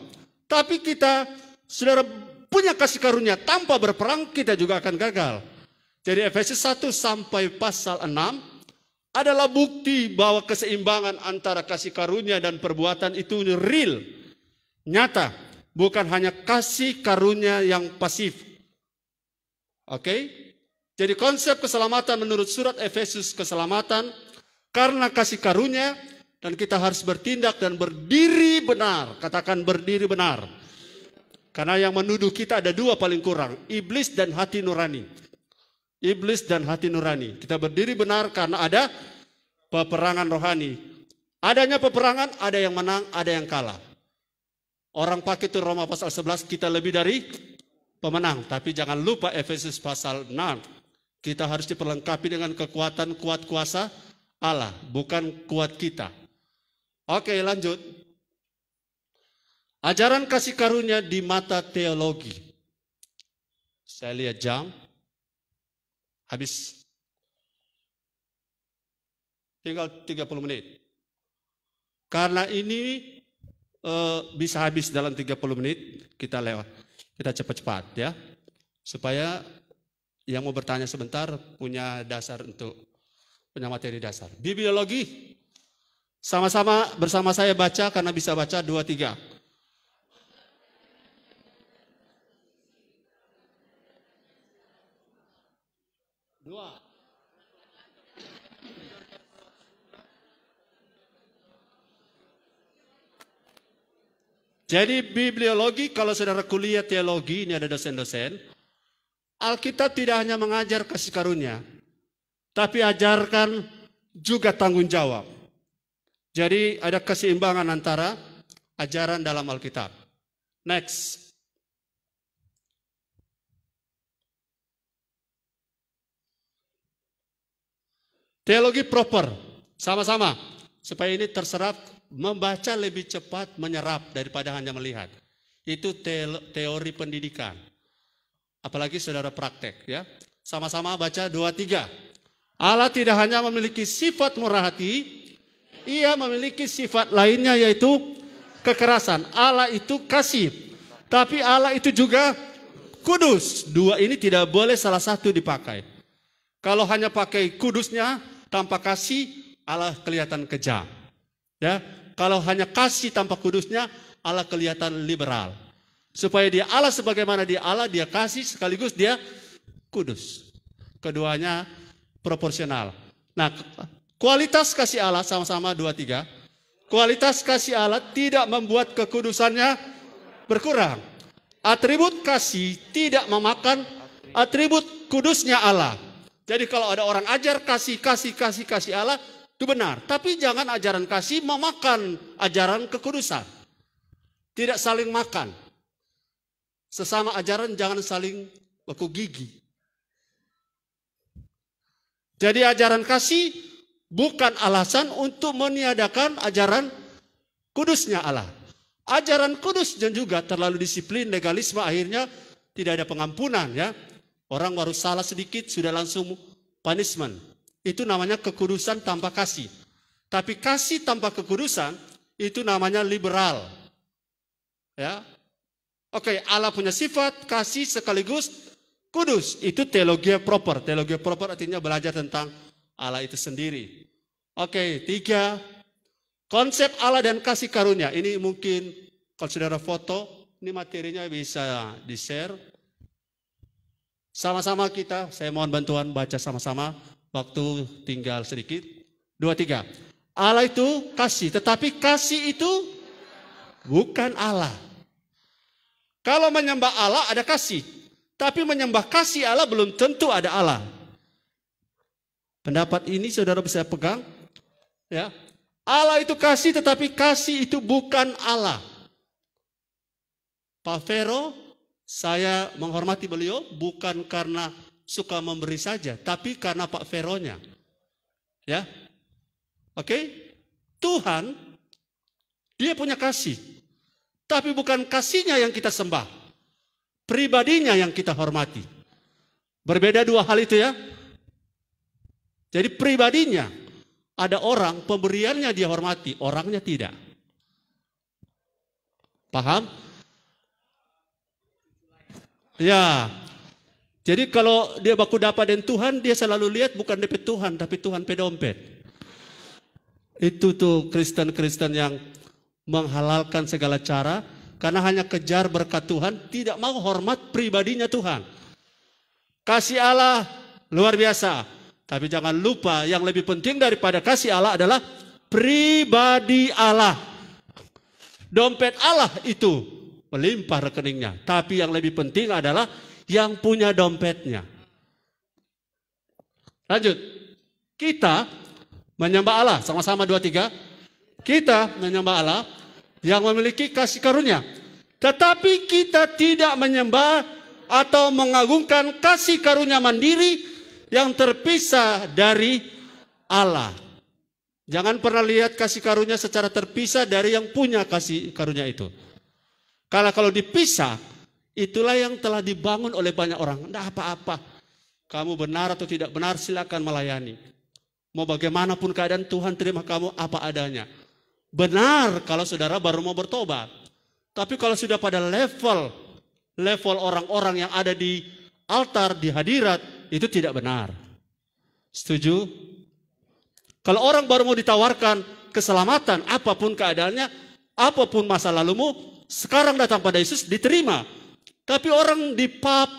Tapi kita saudara punya kasih karunia tanpa berperang kita juga akan gagal. Jadi Efesus 1 sampai pasal 6 adalah bukti bahwa keseimbangan antara kasih karunia dan perbuatan itu real, nyata, bukan hanya kasih karunia yang pasif. Oke? Okay? Jadi konsep keselamatan menurut surat Efesus keselamatan karena kasih karunia dan kita harus bertindak dan berdiri benar. Katakan berdiri benar. Karena yang menuduh kita ada dua paling kurang, iblis dan hati nurani iblis dan hati nurani. Kita berdiri benar karena ada peperangan rohani. Adanya peperangan, ada yang menang, ada yang kalah. Orang pakai itu Roma pasal 11, kita lebih dari pemenang. Tapi jangan lupa Efesus pasal 6. Kita harus diperlengkapi dengan kekuatan kuat kuasa Allah, bukan kuat kita. Oke lanjut. Ajaran kasih karunia di mata teologi. Saya lihat jam, habis. Tinggal 30 menit. Karena ini e, bisa habis dalam 30 menit, kita lewat. Kita cepat-cepat ya. Supaya yang mau bertanya sebentar punya dasar untuk punya materi dasar. bibliologi sama-sama bersama saya baca karena bisa baca 2 3. Dua. Jadi bibliologi kalau saudara kuliah teologi ini ada dosen-dosen. Alkitab tidak hanya mengajar kasih karunia. Tapi ajarkan juga tanggung jawab. Jadi ada keseimbangan antara ajaran dalam Alkitab. Next. Teologi proper, sama-sama. Supaya ini terserap, membaca lebih cepat menyerap daripada hanya melihat. Itu teori pendidikan. Apalagi saudara praktek ya. Sama-sama baca dua tiga. Allah tidak hanya memiliki sifat murah hati, ia memiliki sifat lainnya yaitu kekerasan. Allah itu kasih, tapi Allah itu juga kudus. Dua ini tidak boleh salah satu dipakai. Kalau hanya pakai kudusnya, tanpa kasih Allah kelihatan kejam. Ya, kalau hanya kasih tanpa kudusnya Allah kelihatan liberal. Supaya dia Allah sebagaimana dia Allah, dia kasih sekaligus dia kudus. Keduanya proporsional. Nah, kualitas kasih Allah sama-sama dua tiga. Kualitas kasih Allah tidak membuat kekudusannya berkurang. Atribut kasih tidak memakan atribut kudusnya Allah. Jadi kalau ada orang ajar kasih, kasih, kasih, kasih Allah, itu benar. Tapi jangan ajaran kasih memakan ajaran kekudusan. Tidak saling makan. Sesama ajaran jangan saling beku gigi. Jadi ajaran kasih bukan alasan untuk meniadakan ajaran kudusnya Allah. Ajaran kudus dan juga terlalu disiplin legalisme akhirnya tidak ada pengampunan ya. Orang baru salah sedikit sudah langsung punishment. Itu namanya kekudusan tanpa kasih. Tapi kasih tanpa kekudusan itu namanya liberal. Ya. Oke, Allah punya sifat kasih sekaligus kudus. Itu teologi proper. Teologi proper artinya belajar tentang Allah itu sendiri. Oke, tiga. Konsep Allah dan kasih karunia. Ini mungkin kalau saudara foto, ini materinya bisa di-share. Sama-sama kita, saya mohon bantuan baca sama-sama. Waktu tinggal sedikit. Dua, tiga. Allah itu kasih, tetapi kasih itu bukan Allah. Kalau menyembah Allah ada kasih, tapi menyembah kasih Allah belum tentu ada Allah. Pendapat ini saudara bisa pegang. Ya, Allah itu kasih, tetapi kasih itu bukan Allah. Pak Vero saya menghormati beliau bukan karena suka memberi saja, tapi karena Pak Veronya. Ya. Oke? Tuhan dia punya kasih. Tapi bukan kasihnya yang kita sembah. Pribadinya yang kita hormati. Berbeda dua hal itu ya. Jadi pribadinya ada orang pemberiannya dia hormati, orangnya tidak. Paham? Ya. Jadi kalau dia baku dapat dengan Tuhan, dia selalu lihat bukan DP Tuhan, tapi Tuhan pedompet. Itu tuh Kristen-Kristen yang menghalalkan segala cara, karena hanya kejar berkat Tuhan, tidak mau hormat pribadinya Tuhan. Kasih Allah luar biasa. Tapi jangan lupa yang lebih penting daripada kasih Allah adalah pribadi Allah. Dompet Allah itu melimpah rekeningnya. Tapi yang lebih penting adalah yang punya dompetnya. Lanjut. Kita menyembah Allah. Sama-sama dua tiga. Kita menyembah Allah yang memiliki kasih karunia. Tetapi kita tidak menyembah atau mengagungkan kasih karunia mandiri yang terpisah dari Allah. Jangan pernah lihat kasih karunia secara terpisah dari yang punya kasih karunia itu. Karena kalau dipisah, itulah yang telah dibangun oleh banyak orang. Tidak apa-apa. Kamu benar atau tidak benar, silakan melayani. Mau bagaimanapun keadaan Tuhan terima kamu apa adanya. Benar kalau saudara baru mau bertobat. Tapi kalau sudah pada level level orang-orang yang ada di altar, di hadirat, itu tidak benar. Setuju? Kalau orang baru mau ditawarkan keselamatan, apapun keadaannya, apapun masa lalumu, sekarang datang pada Yesus diterima. Tapi orang di pub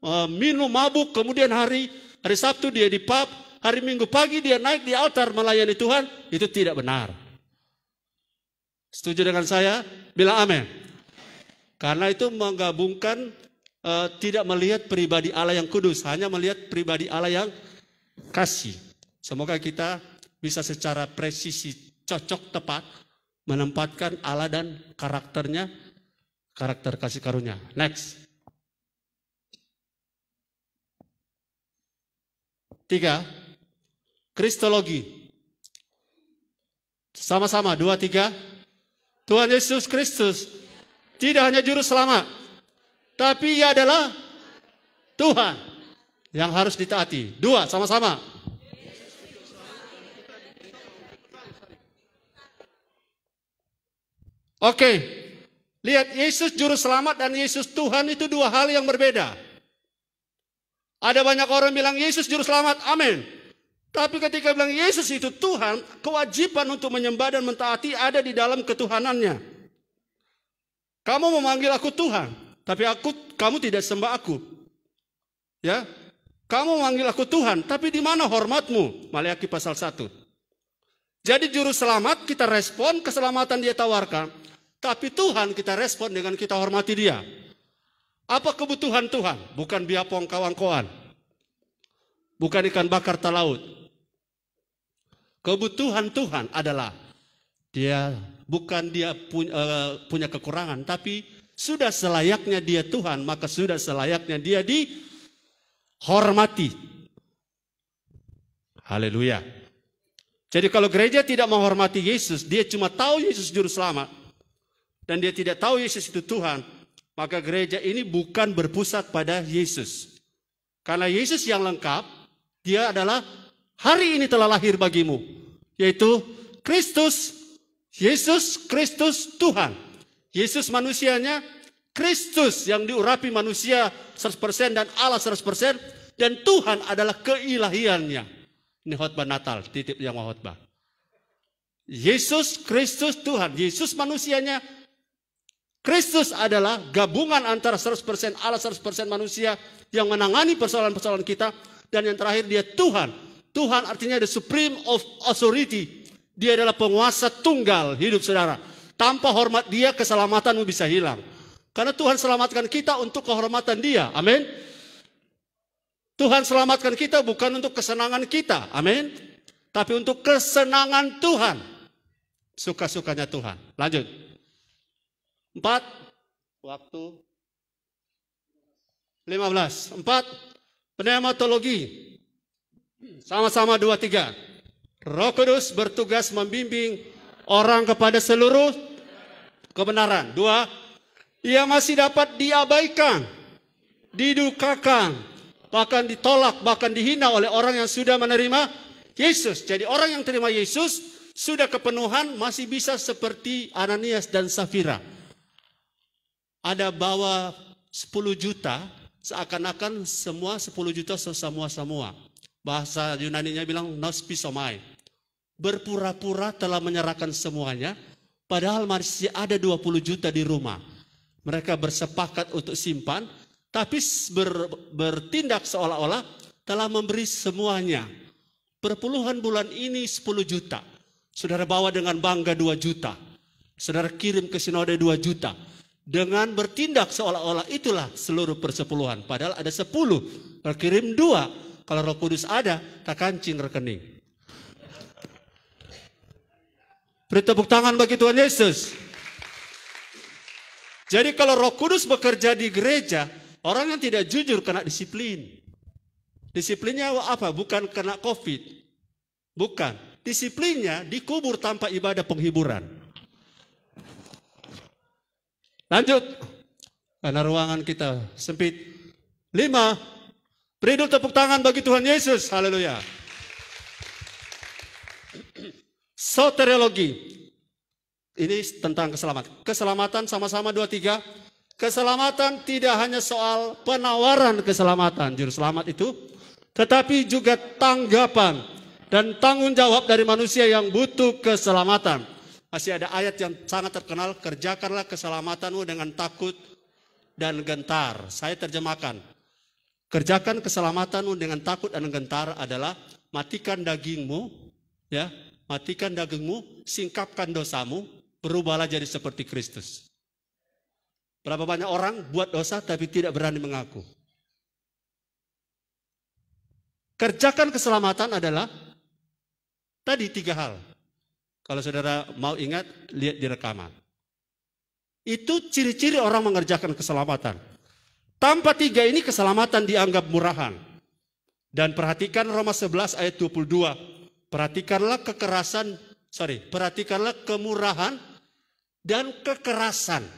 eh, minum mabuk kemudian hari hari Sabtu dia di pub, hari Minggu pagi dia naik di altar melayani Tuhan, itu tidak benar. Setuju dengan saya? bila amin. Karena itu menggabungkan uh, tidak melihat pribadi Allah yang kudus, hanya melihat pribadi Allah yang kasih. Semoga kita bisa secara presisi, cocok, tepat menempatkan Allah dan karakternya karakter kasih karunia. Next. Tiga, Kristologi. Sama-sama, dua, tiga. Tuhan Yesus Kristus tidak hanya juru selamat, tapi ia adalah Tuhan yang harus ditaati. Dua, sama-sama. Oke, okay. Lihat, Yesus juru selamat dan Yesus Tuhan itu dua hal yang berbeda. Ada banyak orang bilang Yesus juru selamat, amin. Tapi ketika bilang Yesus itu Tuhan, kewajiban untuk menyembah dan mentaati ada di dalam ketuhanannya. Kamu memanggil aku Tuhan, tapi aku kamu tidak sembah aku. Ya. Kamu memanggil aku Tuhan, tapi di mana hormatmu? Maliaki pasal 1. Jadi juru selamat kita respon keselamatan dia tawarkan. Tapi Tuhan kita respon dengan kita hormati dia. Apa kebutuhan Tuhan? Bukan biapong kawan Bukan ikan bakar talaut. Kebutuhan Tuhan adalah dia bukan dia punya, uh, eh, punya kekurangan, tapi sudah selayaknya dia Tuhan, maka sudah selayaknya dia dihormati. Haleluya. Jadi kalau gereja tidak menghormati Yesus, dia cuma tahu Yesus juru selamat, dan dia tidak tahu Yesus itu Tuhan, maka gereja ini bukan berpusat pada Yesus. Karena Yesus yang lengkap, dia adalah hari ini telah lahir bagimu, yaitu Kristus, Yesus Kristus Tuhan. Yesus manusianya, Kristus yang diurapi manusia 100% dan Allah 100% dan Tuhan adalah keilahiannya. Ini khotbah Natal, titip yang khotbah. Yesus Kristus Tuhan, Yesus manusianya, Kristus adalah gabungan antara 100% Allah, 100% manusia yang menangani persoalan-persoalan kita. Dan yang terakhir dia Tuhan. Tuhan artinya the supreme of authority. Dia adalah penguasa tunggal hidup saudara. Tanpa hormat dia keselamatanmu bisa hilang. Karena Tuhan selamatkan kita untuk kehormatan dia. Amin. Tuhan selamatkan kita bukan untuk kesenangan kita. Amin. Tapi untuk kesenangan Tuhan. Suka-sukanya Tuhan. Lanjut. Empat, waktu. Lima belas. Empat, pneumatologi. Sama-sama dua, tiga. Roh Kudus bertugas membimbing orang kepada seluruh kebenaran. Dua, ia masih dapat diabaikan, didukakan, bahkan ditolak, bahkan dihina oleh orang yang sudah menerima Yesus. Jadi orang yang terima Yesus sudah kepenuhan masih bisa seperti Ananias dan Safira ada bawa 10 juta, seakan-akan semua 10 juta sesamua semua Bahasa Yunani-nya bilang nospisomai. Berpura-pura telah menyerahkan semuanya, padahal masih ada 20 juta di rumah. Mereka bersepakat untuk simpan, tapi ber, bertindak seolah-olah telah memberi semuanya. Perpuluhan bulan ini 10 juta. Saudara bawa dengan bangga 2 juta. Saudara kirim ke sinode 2 juta dengan bertindak seolah-olah itulah seluruh persepuluhan. Padahal ada sepuluh, terkirim dua. Kalau roh kudus ada, tak kancing rekening. Beri tepuk tangan bagi Tuhan Yesus. Jadi kalau roh kudus bekerja di gereja, orang yang tidak jujur kena disiplin. Disiplinnya apa? Bukan kena covid. Bukan. Disiplinnya dikubur tanpa ibadah penghiburan. Lanjut. Karena ruangan kita sempit. Lima. Beri dulu tepuk tangan bagi Tuhan Yesus. Haleluya. Soteriologi. Ini tentang keselamatan. Keselamatan sama-sama dua tiga. Keselamatan tidak hanya soal penawaran keselamatan. Juru selamat itu. Tetapi juga tanggapan dan tanggung jawab dari manusia yang butuh keselamatan. Masih ada ayat yang sangat terkenal, kerjakanlah keselamatanmu dengan takut dan gentar. Saya terjemahkan. Kerjakan keselamatanmu dengan takut dan gentar adalah matikan dagingmu, ya, matikan dagingmu, singkapkan dosamu, berubahlah jadi seperti Kristus. Berapa banyak orang buat dosa tapi tidak berani mengaku. Kerjakan keselamatan adalah tadi tiga hal. Kalau saudara mau ingat, lihat di rekaman. Itu ciri-ciri orang mengerjakan keselamatan. Tanpa tiga ini keselamatan dianggap murahan. Dan perhatikan Roma 11 ayat 22. Perhatikanlah kekerasan, sorry, perhatikanlah kemurahan dan kekerasan.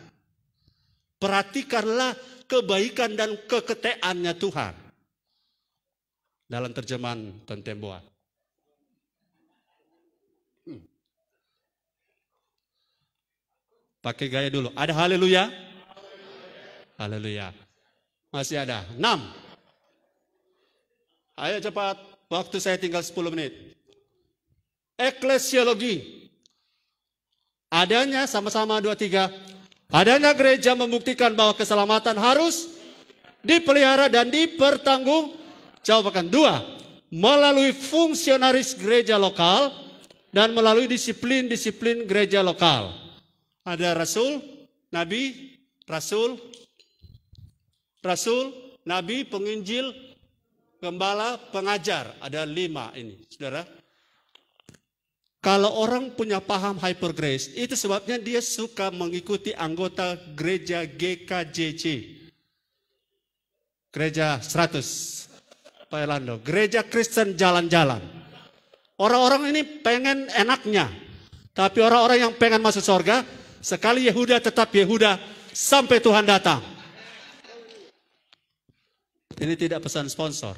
Perhatikanlah kebaikan dan keketeannya Tuhan. Dalam terjemahan Tontemboa. Pakai gaya dulu. Ada haleluya? Haleluya. Masih ada. Enam. Ayo cepat. Waktu saya tinggal 10 menit. Eklesiologi. Adanya sama-sama dua tiga. Adanya gereja membuktikan bahwa keselamatan harus dipelihara dan dipertanggung jawabkan. Dua, melalui fungsionaris gereja lokal dan melalui disiplin-disiplin gereja lokal. Ada rasul, nabi, rasul, rasul, nabi, penginjil, gembala, pengajar. Ada lima ini, saudara. Kalau orang punya paham hyper grace, itu sebabnya dia suka mengikuti anggota gereja GKJC. Gereja 100. Pak Elando, gereja Kristen jalan-jalan. Orang-orang ini pengen enaknya. Tapi orang-orang yang pengen masuk surga, Sekali Yehuda tetap Yehuda sampai Tuhan datang. Ini tidak pesan sponsor.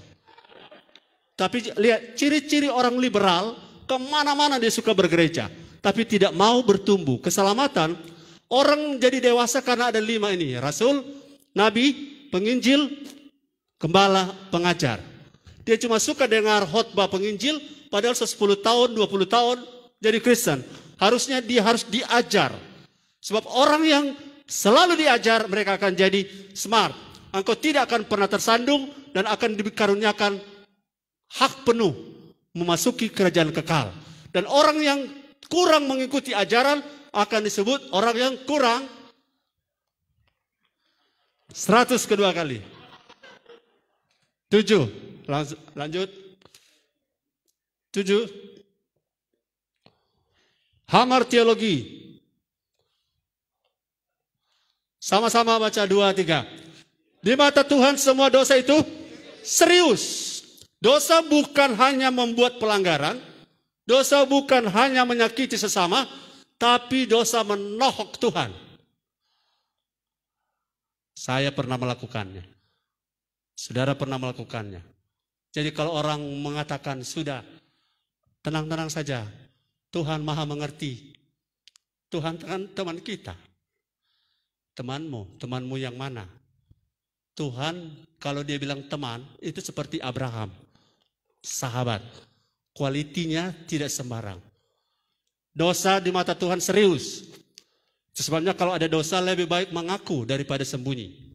Tapi lihat ciri-ciri orang liberal kemana-mana dia suka bergereja. Tapi tidak mau bertumbuh. Keselamatan orang jadi dewasa karena ada lima ini. Rasul, Nabi, penginjil, gembala, pengajar. Dia cuma suka dengar khotbah penginjil, padahal 10 tahun, 20 tahun jadi Kristen. Harusnya dia harus diajar. Sebab orang yang selalu diajar mereka akan jadi smart. Engkau tidak akan pernah tersandung dan akan dikaruniakan hak penuh memasuki kerajaan kekal. Dan orang yang kurang mengikuti ajaran akan disebut orang yang kurang seratus kedua kali. Tujuh. Lanjut. Tujuh. Hamar teologi sama-sama baca dua, tiga. Di mata Tuhan semua dosa itu serius. Dosa bukan hanya membuat pelanggaran. Dosa bukan hanya menyakiti sesama. Tapi dosa menohok Tuhan. Saya pernah melakukannya. Saudara pernah melakukannya. Jadi kalau orang mengatakan sudah tenang-tenang saja. Tuhan maha mengerti. Tuhan kan teman kita. Temanmu, temanmu yang mana? Tuhan kalau dia bilang teman itu seperti Abraham, sahabat. Kualitinya tidak sembarang. Dosa di mata Tuhan serius. Sebabnya kalau ada dosa lebih baik mengaku daripada sembunyi.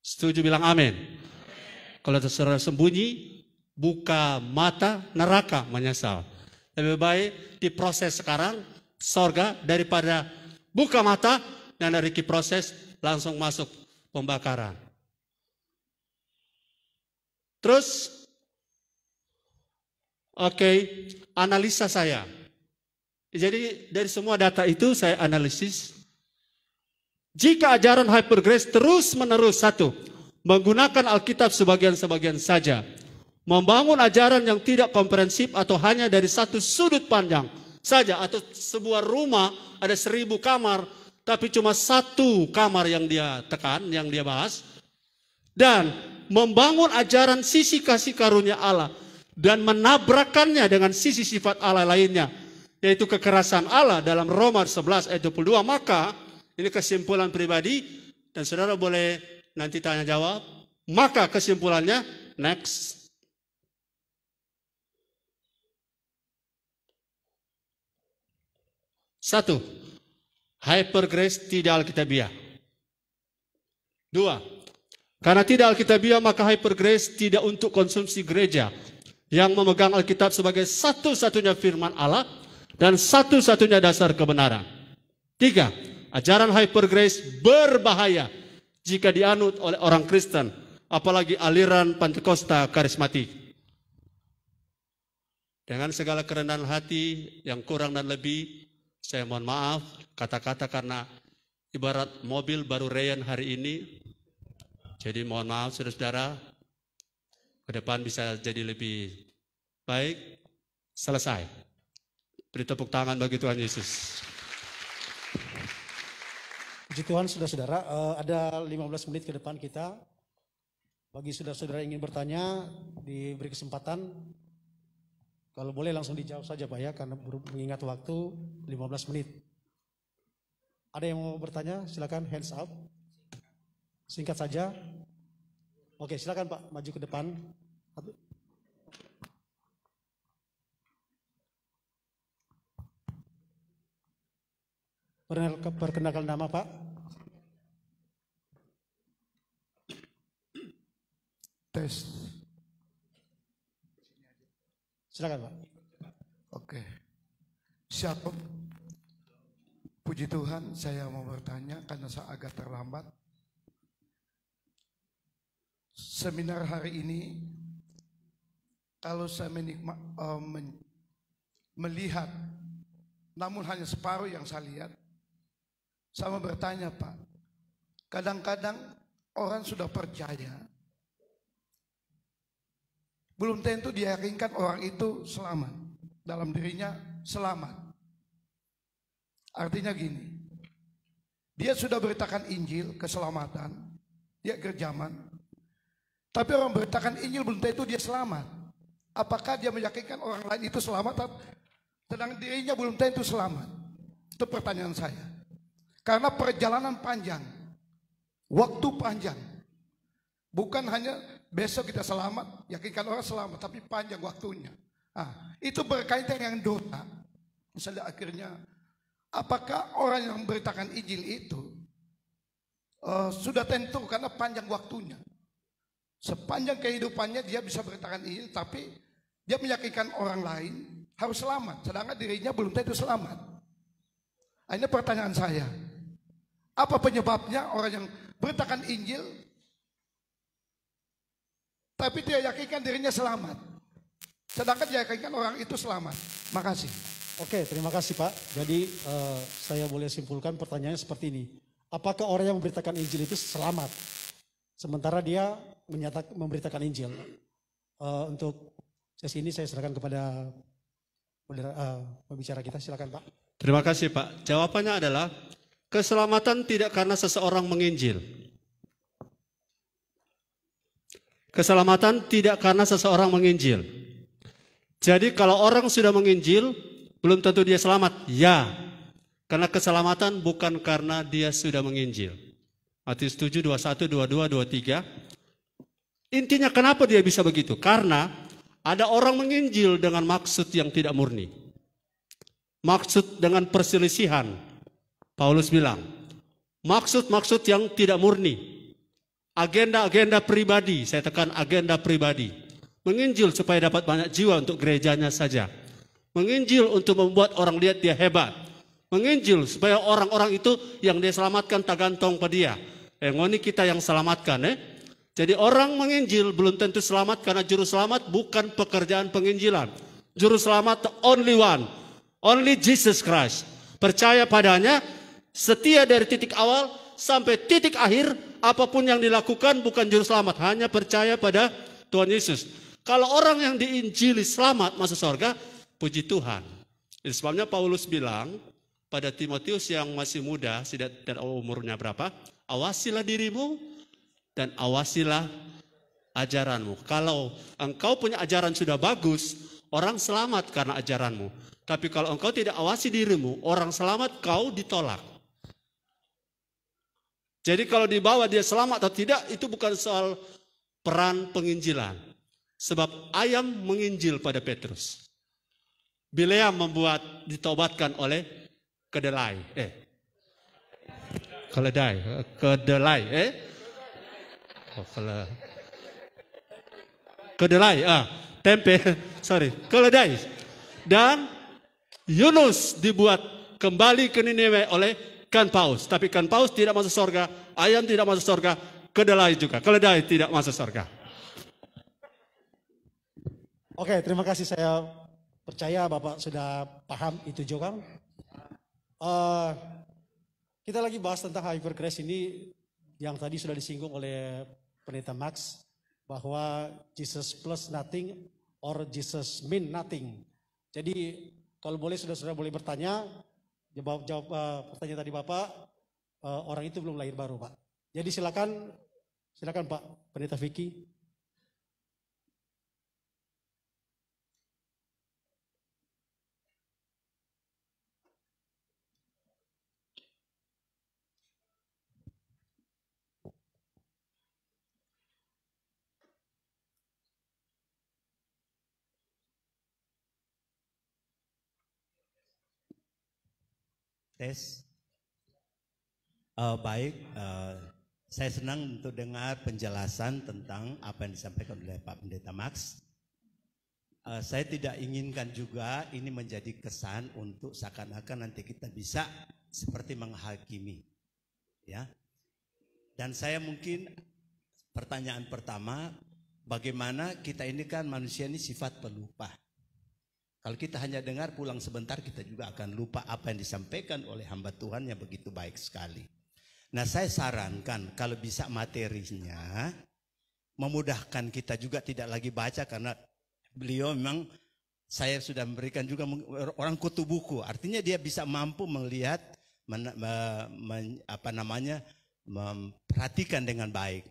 Setuju bilang amin. Kalau terserah sembunyi, buka mata neraka menyesal. Lebih baik diproses sekarang sorga daripada buka mata dan dari proses langsung masuk pembakaran. Terus, oke, okay, analisa saya. Jadi dari semua data itu saya analisis. Jika ajaran hypergrace terus menerus satu, menggunakan Alkitab sebagian-sebagian saja, membangun ajaran yang tidak komprehensif atau hanya dari satu sudut pandang saja atau sebuah rumah ada seribu kamar tapi cuma satu kamar yang dia tekan, yang dia bahas. Dan membangun ajaran sisi kasih karunia Allah dan menabrakannya dengan sisi sifat Allah lainnya, yaitu kekerasan Allah dalam Roma 11 ayat 22. Maka ini kesimpulan pribadi dan saudara boleh nanti tanya jawab. Maka kesimpulannya next. Satu, Hypergrace tidak Alkitabiah. Dua, karena tidak Alkitabiah maka Hypergrace tidak untuk konsumsi gereja yang memegang Alkitab sebagai satu-satunya firman Allah dan satu-satunya dasar kebenaran. Tiga, ajaran Hypergrace berbahaya jika dianut oleh orang Kristen, apalagi aliran Pantekosta karismatik dengan segala kerendahan hati yang kurang dan lebih saya mohon maaf kata-kata karena ibarat mobil baru reyan hari ini. Jadi mohon maaf saudara-saudara, ke depan bisa jadi lebih baik. Selesai. Beri tepuk tangan bagi Tuhan Yesus. Puji Tuhan saudara-saudara, eh, ada 15 menit ke depan kita. Bagi saudara-saudara ingin bertanya, diberi kesempatan kalau boleh langsung dijawab saja Pak ya, karena mengingat waktu 15 menit. Ada yang mau bertanya? Silakan hands up. Singkat saja. Oke, silakan Pak, maju ke depan. Perkenalkan nama Pak. Tes. Silakan Pak. Oke. Siapa? Puji Tuhan, saya mau bertanya karena saya agak terlambat. Seminar hari ini, kalau saya menikmat, uh, eh, men, melihat, namun hanya separuh yang saya lihat, saya mau bertanya Pak, kadang-kadang orang sudah percaya, belum tentu diyakinkan orang itu selamat. Dalam dirinya selamat. Artinya gini, dia sudah beritakan Injil, keselamatan, dia kerjaman. Tapi orang beritakan Injil belum tentu dia selamat. Apakah dia meyakinkan orang lain itu selamat? Sedang dirinya belum tentu selamat. Itu pertanyaan saya. Karena perjalanan panjang. Waktu panjang. Bukan hanya besok kita selamat, yakinkan orang selamat, tapi panjang waktunya. Nah, itu berkaitan dengan dosa. Misalnya akhirnya, apakah orang yang memberitakan Injil itu uh, sudah tentu karena panjang waktunya. Sepanjang kehidupannya dia bisa beritakan Injil, tapi dia meyakinkan orang lain harus selamat, sedangkan dirinya belum tentu selamat. Nah, ini pertanyaan saya. Apa penyebabnya orang yang beritakan Injil tapi dia yakinkan dirinya selamat. Sedangkan dia yakinkan orang itu selamat. Makasih. Oke, terima kasih Pak. Jadi uh, saya boleh simpulkan pertanyaannya seperti ini. Apakah orang yang memberitakan Injil itu selamat? Sementara dia menyatak memberitakan Injil. Uh, untuk sesi ini saya serahkan kepada uh, pembicara kita. Silakan Pak. Terima kasih Pak. Jawabannya adalah keselamatan tidak karena seseorang menginjil. Keselamatan tidak karena seseorang menginjil. Jadi kalau orang sudah menginjil, belum tentu dia selamat. Ya, karena keselamatan bukan karena dia sudah menginjil. Matius 7, 21, 22, 23. Intinya kenapa dia bisa begitu? Karena ada orang menginjil dengan maksud yang tidak murni. Maksud dengan perselisihan. Paulus bilang, maksud-maksud yang tidak murni agenda-agenda pribadi, saya tekan agenda pribadi. Menginjil supaya dapat banyak jiwa untuk gerejanya saja. Menginjil untuk membuat orang lihat dia hebat. Menginjil supaya orang-orang itu yang dia selamatkan tak gantung pada dia. yang eh, ini kita yang selamatkan. Eh? Jadi orang menginjil belum tentu selamat karena juru selamat bukan pekerjaan penginjilan. Juru selamat the only one. Only Jesus Christ. Percaya padanya, setia dari titik awal sampai titik akhir apapun yang dilakukan bukan juru selamat, hanya percaya pada Tuhan Yesus. Kalau orang yang diinjili selamat masuk surga, puji Tuhan. Itu sebabnya Paulus bilang pada Timotius yang masih muda, tidak dan umurnya berapa, awasilah dirimu dan awasilah ajaranmu. Kalau engkau punya ajaran sudah bagus, orang selamat karena ajaranmu. Tapi kalau engkau tidak awasi dirimu, orang selamat kau ditolak. Jadi kalau dibawa dia selamat atau tidak itu bukan soal peran penginjilan. Sebab ayam menginjil pada Petrus. Bileam membuat ditobatkan oleh kedelai. Eh. Keledai, eh, kedelai, eh. Oh, kele... Kedelai, ah, tempe, sorry, keledai. Dan Yunus dibuat kembali ke Nineveh oleh Ikan paus, tapi ikan paus tidak masuk surga, ayam tidak masuk surga, kedelai juga, keledai tidak masuk surga. Oke, terima kasih saya percaya Bapak sudah paham itu juga. Uh, kita lagi bahas tentang hypercrash ini yang tadi sudah disinggung oleh Pendeta Max bahwa Jesus plus nothing or Jesus mean nothing. Jadi kalau boleh sudah sudah boleh bertanya jawab, jawab uh, pertanyaan tadi Bapak, uh, orang itu belum lahir baru Pak. Jadi silakan, silakan Pak Pendeta Vicky. tes. Uh, baik, uh, saya senang untuk dengar penjelasan tentang apa yang disampaikan oleh Pak Pendeta Max. Uh, saya tidak inginkan juga ini menjadi kesan untuk seakan-akan nanti kita bisa seperti menghakimi, ya. Dan saya mungkin pertanyaan pertama, bagaimana kita ini kan manusia ini sifat pelupa. Kalau kita hanya dengar pulang sebentar, kita juga akan lupa apa yang disampaikan oleh hamba Tuhan yang begitu baik sekali. Nah saya sarankan kalau bisa materinya memudahkan kita juga tidak lagi baca karena beliau memang saya sudah memberikan juga orang kutu buku. Artinya dia bisa mampu melihat men, men, apa namanya memperhatikan dengan baik.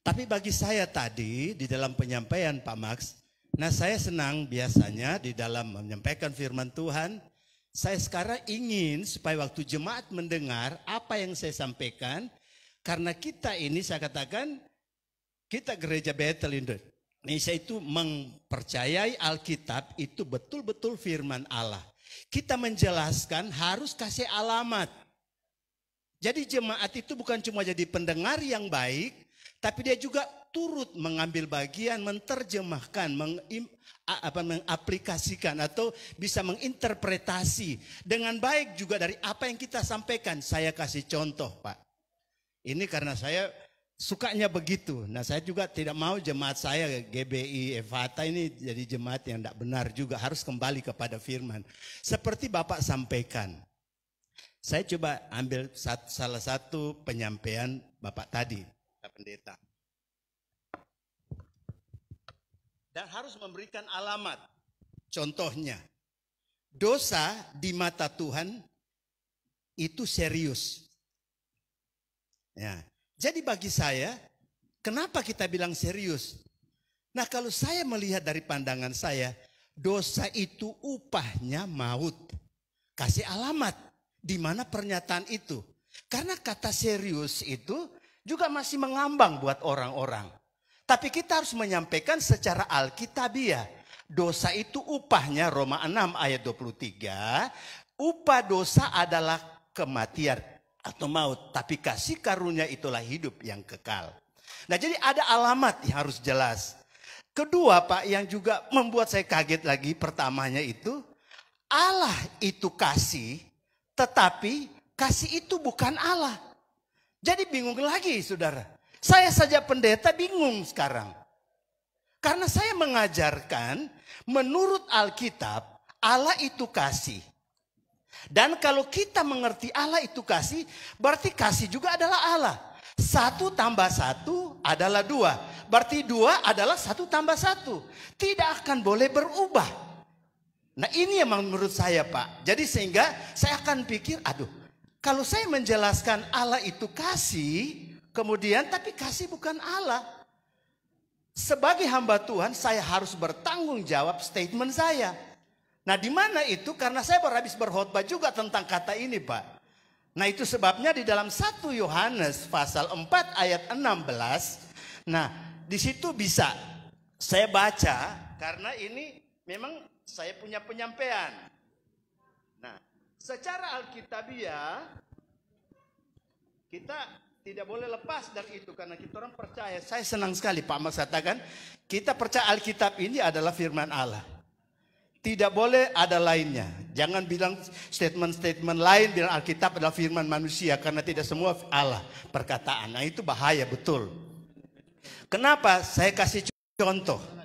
Tapi bagi saya tadi di dalam penyampaian Pak Max, Nah saya senang biasanya di dalam menyampaikan firman Tuhan. Saya sekarang ingin supaya waktu jemaat mendengar apa yang saya sampaikan. Karena kita ini saya katakan kita gereja Betel Indonesia itu mempercayai Alkitab itu betul-betul firman Allah. Kita menjelaskan harus kasih alamat. Jadi jemaat itu bukan cuma jadi pendengar yang baik, tapi dia juga turut mengambil bagian, menterjemahkan, meng, apa, mengaplikasikan atau bisa menginterpretasi dengan baik juga dari apa yang kita sampaikan. Saya kasih contoh, Pak. Ini karena saya sukanya begitu. Nah, saya juga tidak mau jemaat saya GBI Evata ini jadi jemaat yang tidak benar juga harus kembali kepada firman. Seperti Bapak sampaikan. Saya coba ambil salah satu penyampaian Bapak tadi, Pak Pendeta. dan harus memberikan alamat. Contohnya, dosa di mata Tuhan itu serius. Ya. Jadi bagi saya, kenapa kita bilang serius? Nah kalau saya melihat dari pandangan saya, dosa itu upahnya maut. Kasih alamat di mana pernyataan itu. Karena kata serius itu juga masih mengambang buat orang-orang. Tapi kita harus menyampaikan secara alkitabiah. Dosa itu upahnya Roma 6 ayat 23. Upah dosa adalah kematian atau maut. Tapi kasih karunia itulah hidup yang kekal. Nah jadi ada alamat yang harus jelas. Kedua Pak yang juga membuat saya kaget lagi pertamanya itu. Allah itu kasih tetapi kasih itu bukan Allah. Jadi bingung lagi saudara. Saya saja pendeta bingung sekarang. Karena saya mengajarkan menurut Alkitab Allah itu kasih. Dan kalau kita mengerti Allah itu kasih, berarti kasih juga adalah Allah. Satu tambah satu adalah dua. Berarti dua adalah satu tambah satu. Tidak akan boleh berubah. Nah ini yang menurut saya Pak. Jadi sehingga saya akan pikir, aduh kalau saya menjelaskan Allah itu kasih, Kemudian tapi kasih bukan Allah. Sebagai hamba Tuhan saya harus bertanggung jawab statement saya. Nah di mana itu? Karena saya berhabis berkhotbah juga tentang kata ini Pak. Nah itu sebabnya di dalam 1 Yohanes pasal 4 ayat 16. Nah di situ bisa saya baca karena ini memang saya punya penyampaian. Nah secara Alkitabiah kita tidak boleh lepas dari itu karena kita orang percaya. Saya senang sekali Pak Mas katakan, kita percaya Alkitab ini adalah firman Allah. Tidak boleh ada lainnya. Jangan bilang statement-statement lain bilang Alkitab adalah firman manusia karena tidak semua Allah perkataan. Nah, itu bahaya betul. Kenapa? Saya kasih contoh.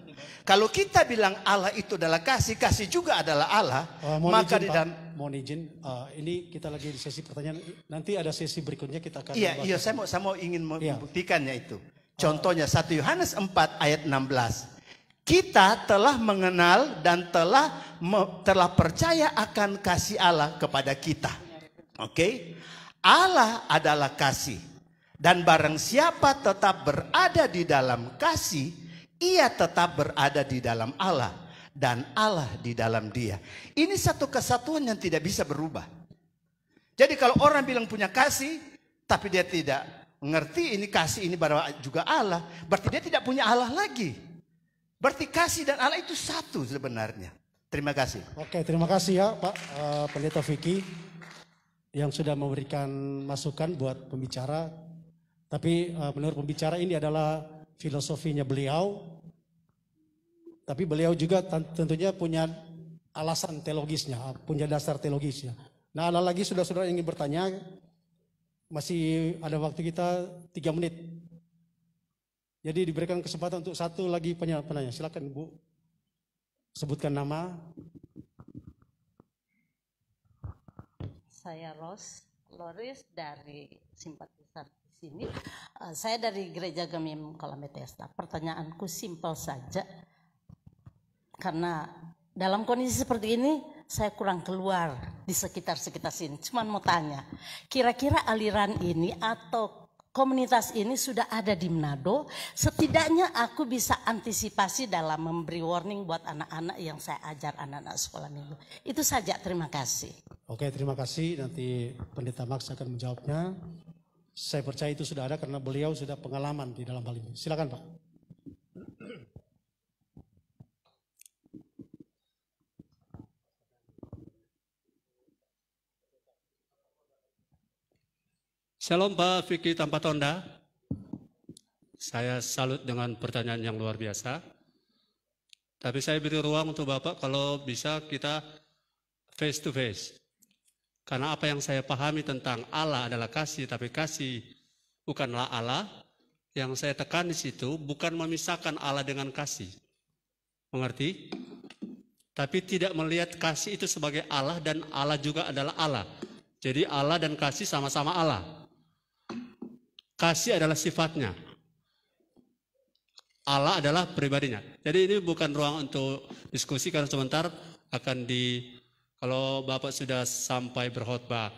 Kalau kita bilang Allah itu adalah kasih, kasih juga adalah Allah, uh, maka izin, di dalam Pak, mohon izin, uh, ini kita lagi di sesi pertanyaan. Nanti ada sesi berikutnya kita akan Iya, iya saya mau saya mau ingin iya. membuktikannya itu. Eh. Contohnya 1 Yohanes 4 ayat 16. Kita telah mengenal dan telah telah percaya akan kasih Allah kepada kita. Oke? Okay? Allah adalah kasih. Dan barang siapa tetap berada di dalam kasih, ia tetap berada di dalam Allah dan Allah di dalam dia. Ini satu kesatuan yang tidak bisa berubah. Jadi kalau orang bilang punya kasih tapi dia tidak mengerti ini kasih ini juga Allah, berarti dia tidak punya Allah lagi. Berarti kasih dan Allah itu satu sebenarnya. Terima kasih. Oke, terima kasih ya Pak uh, eh, Pendeta Vicky yang sudah memberikan masukan buat pembicara. Tapi uh, menurut pembicara ini adalah filosofinya beliau tapi beliau juga tentunya punya alasan teologisnya, punya dasar teologisnya. Nah, ada lagi saudara-saudara ingin bertanya, masih ada waktu kita tiga menit. Jadi diberikan kesempatan untuk satu lagi penanya. Silakan Bu, sebutkan nama. Saya Ros Loris dari simpatisan di sini. Eh, saya dari Gereja Gemim Kolam Bethesda. Pertanyaanku simpel saja karena dalam kondisi seperti ini saya kurang keluar di sekitar-sekitar sini. Cuman mau tanya, kira-kira aliran ini atau komunitas ini sudah ada di Manado, setidaknya aku bisa antisipasi dalam memberi warning buat anak-anak yang saya ajar anak-anak sekolah minggu. Itu saja, terima kasih. Oke, terima kasih. Nanti Pendeta Max akan menjawabnya. Saya percaya itu sudah ada karena beliau sudah pengalaman di dalam hal ini. Silakan Pak. Shalom Pak Vicky tonda. Saya salut dengan pertanyaan yang luar biasa. Tapi saya beri ruang untuk Bapak kalau bisa kita face to face. Karena apa yang saya pahami tentang Allah adalah kasih, tapi kasih bukanlah Allah. Yang saya tekan di situ bukan memisahkan Allah dengan kasih. Mengerti? Tapi tidak melihat kasih itu sebagai Allah dan Allah juga adalah Allah. Jadi Allah dan kasih sama-sama Allah. Kasih adalah sifatnya. Allah adalah pribadinya. Jadi ini bukan ruang untuk diskusi karena sebentar akan di kalau Bapak sudah sampai berkhotbah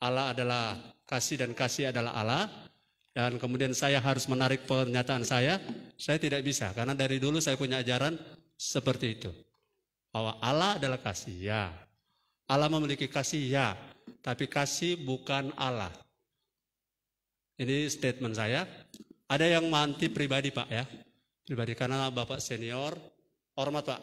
Allah adalah kasih dan kasih adalah Allah dan kemudian saya harus menarik pernyataan saya, saya tidak bisa karena dari dulu saya punya ajaran seperti itu. Bahwa Allah adalah kasih, ya. Allah memiliki kasih, ya. Tapi kasih bukan Allah. Ini statement saya. Ada yang manti pribadi Pak ya. Pribadi karena Bapak senior. Hormat Pak.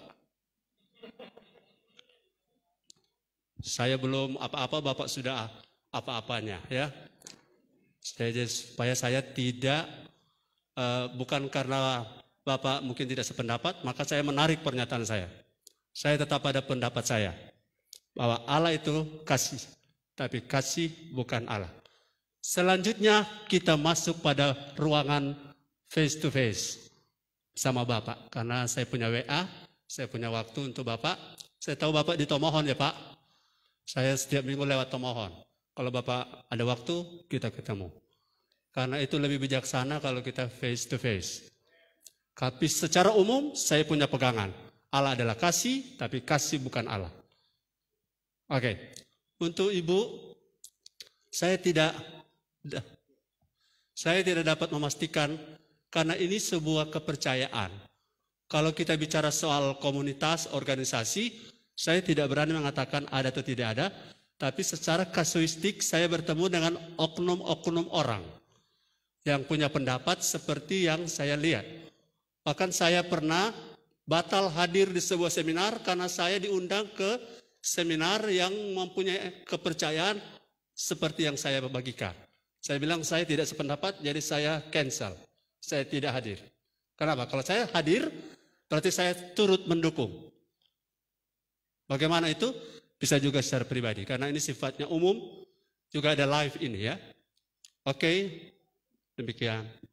Saya belum apa-apa Bapak sudah apa-apanya ya. Jadi supaya saya tidak uh, bukan karena Bapak mungkin tidak sependapat, maka saya menarik pernyataan saya. Saya tetap ada pendapat saya bahwa Allah itu kasih, tapi kasih bukan Allah. Selanjutnya kita masuk pada ruangan face to face sama Bapak. Karena saya punya WA, saya punya waktu untuk Bapak. Saya tahu Bapak di Tomohon ya Pak. Saya setiap minggu lewat Tomohon. Kalau Bapak ada waktu, kita ketemu. Karena itu lebih bijaksana kalau kita face to face. Tapi secara umum saya punya pegangan. Allah adalah kasih, tapi kasih bukan Allah. Oke, okay. untuk Ibu, saya tidak saya tidak dapat memastikan karena ini sebuah kepercayaan. Kalau kita bicara soal komunitas, organisasi, saya tidak berani mengatakan ada atau tidak ada, tapi secara kasuistik saya bertemu dengan oknum-oknum orang yang punya pendapat seperti yang saya lihat. Bahkan saya pernah batal hadir di sebuah seminar karena saya diundang ke seminar yang mempunyai kepercayaan seperti yang saya bagikan. Saya bilang saya tidak sependapat, jadi saya cancel. Saya tidak hadir. Kenapa? Kalau saya hadir, berarti saya turut mendukung. Bagaimana itu? Bisa juga secara pribadi, karena ini sifatnya umum, juga ada live ini ya. Oke, demikian.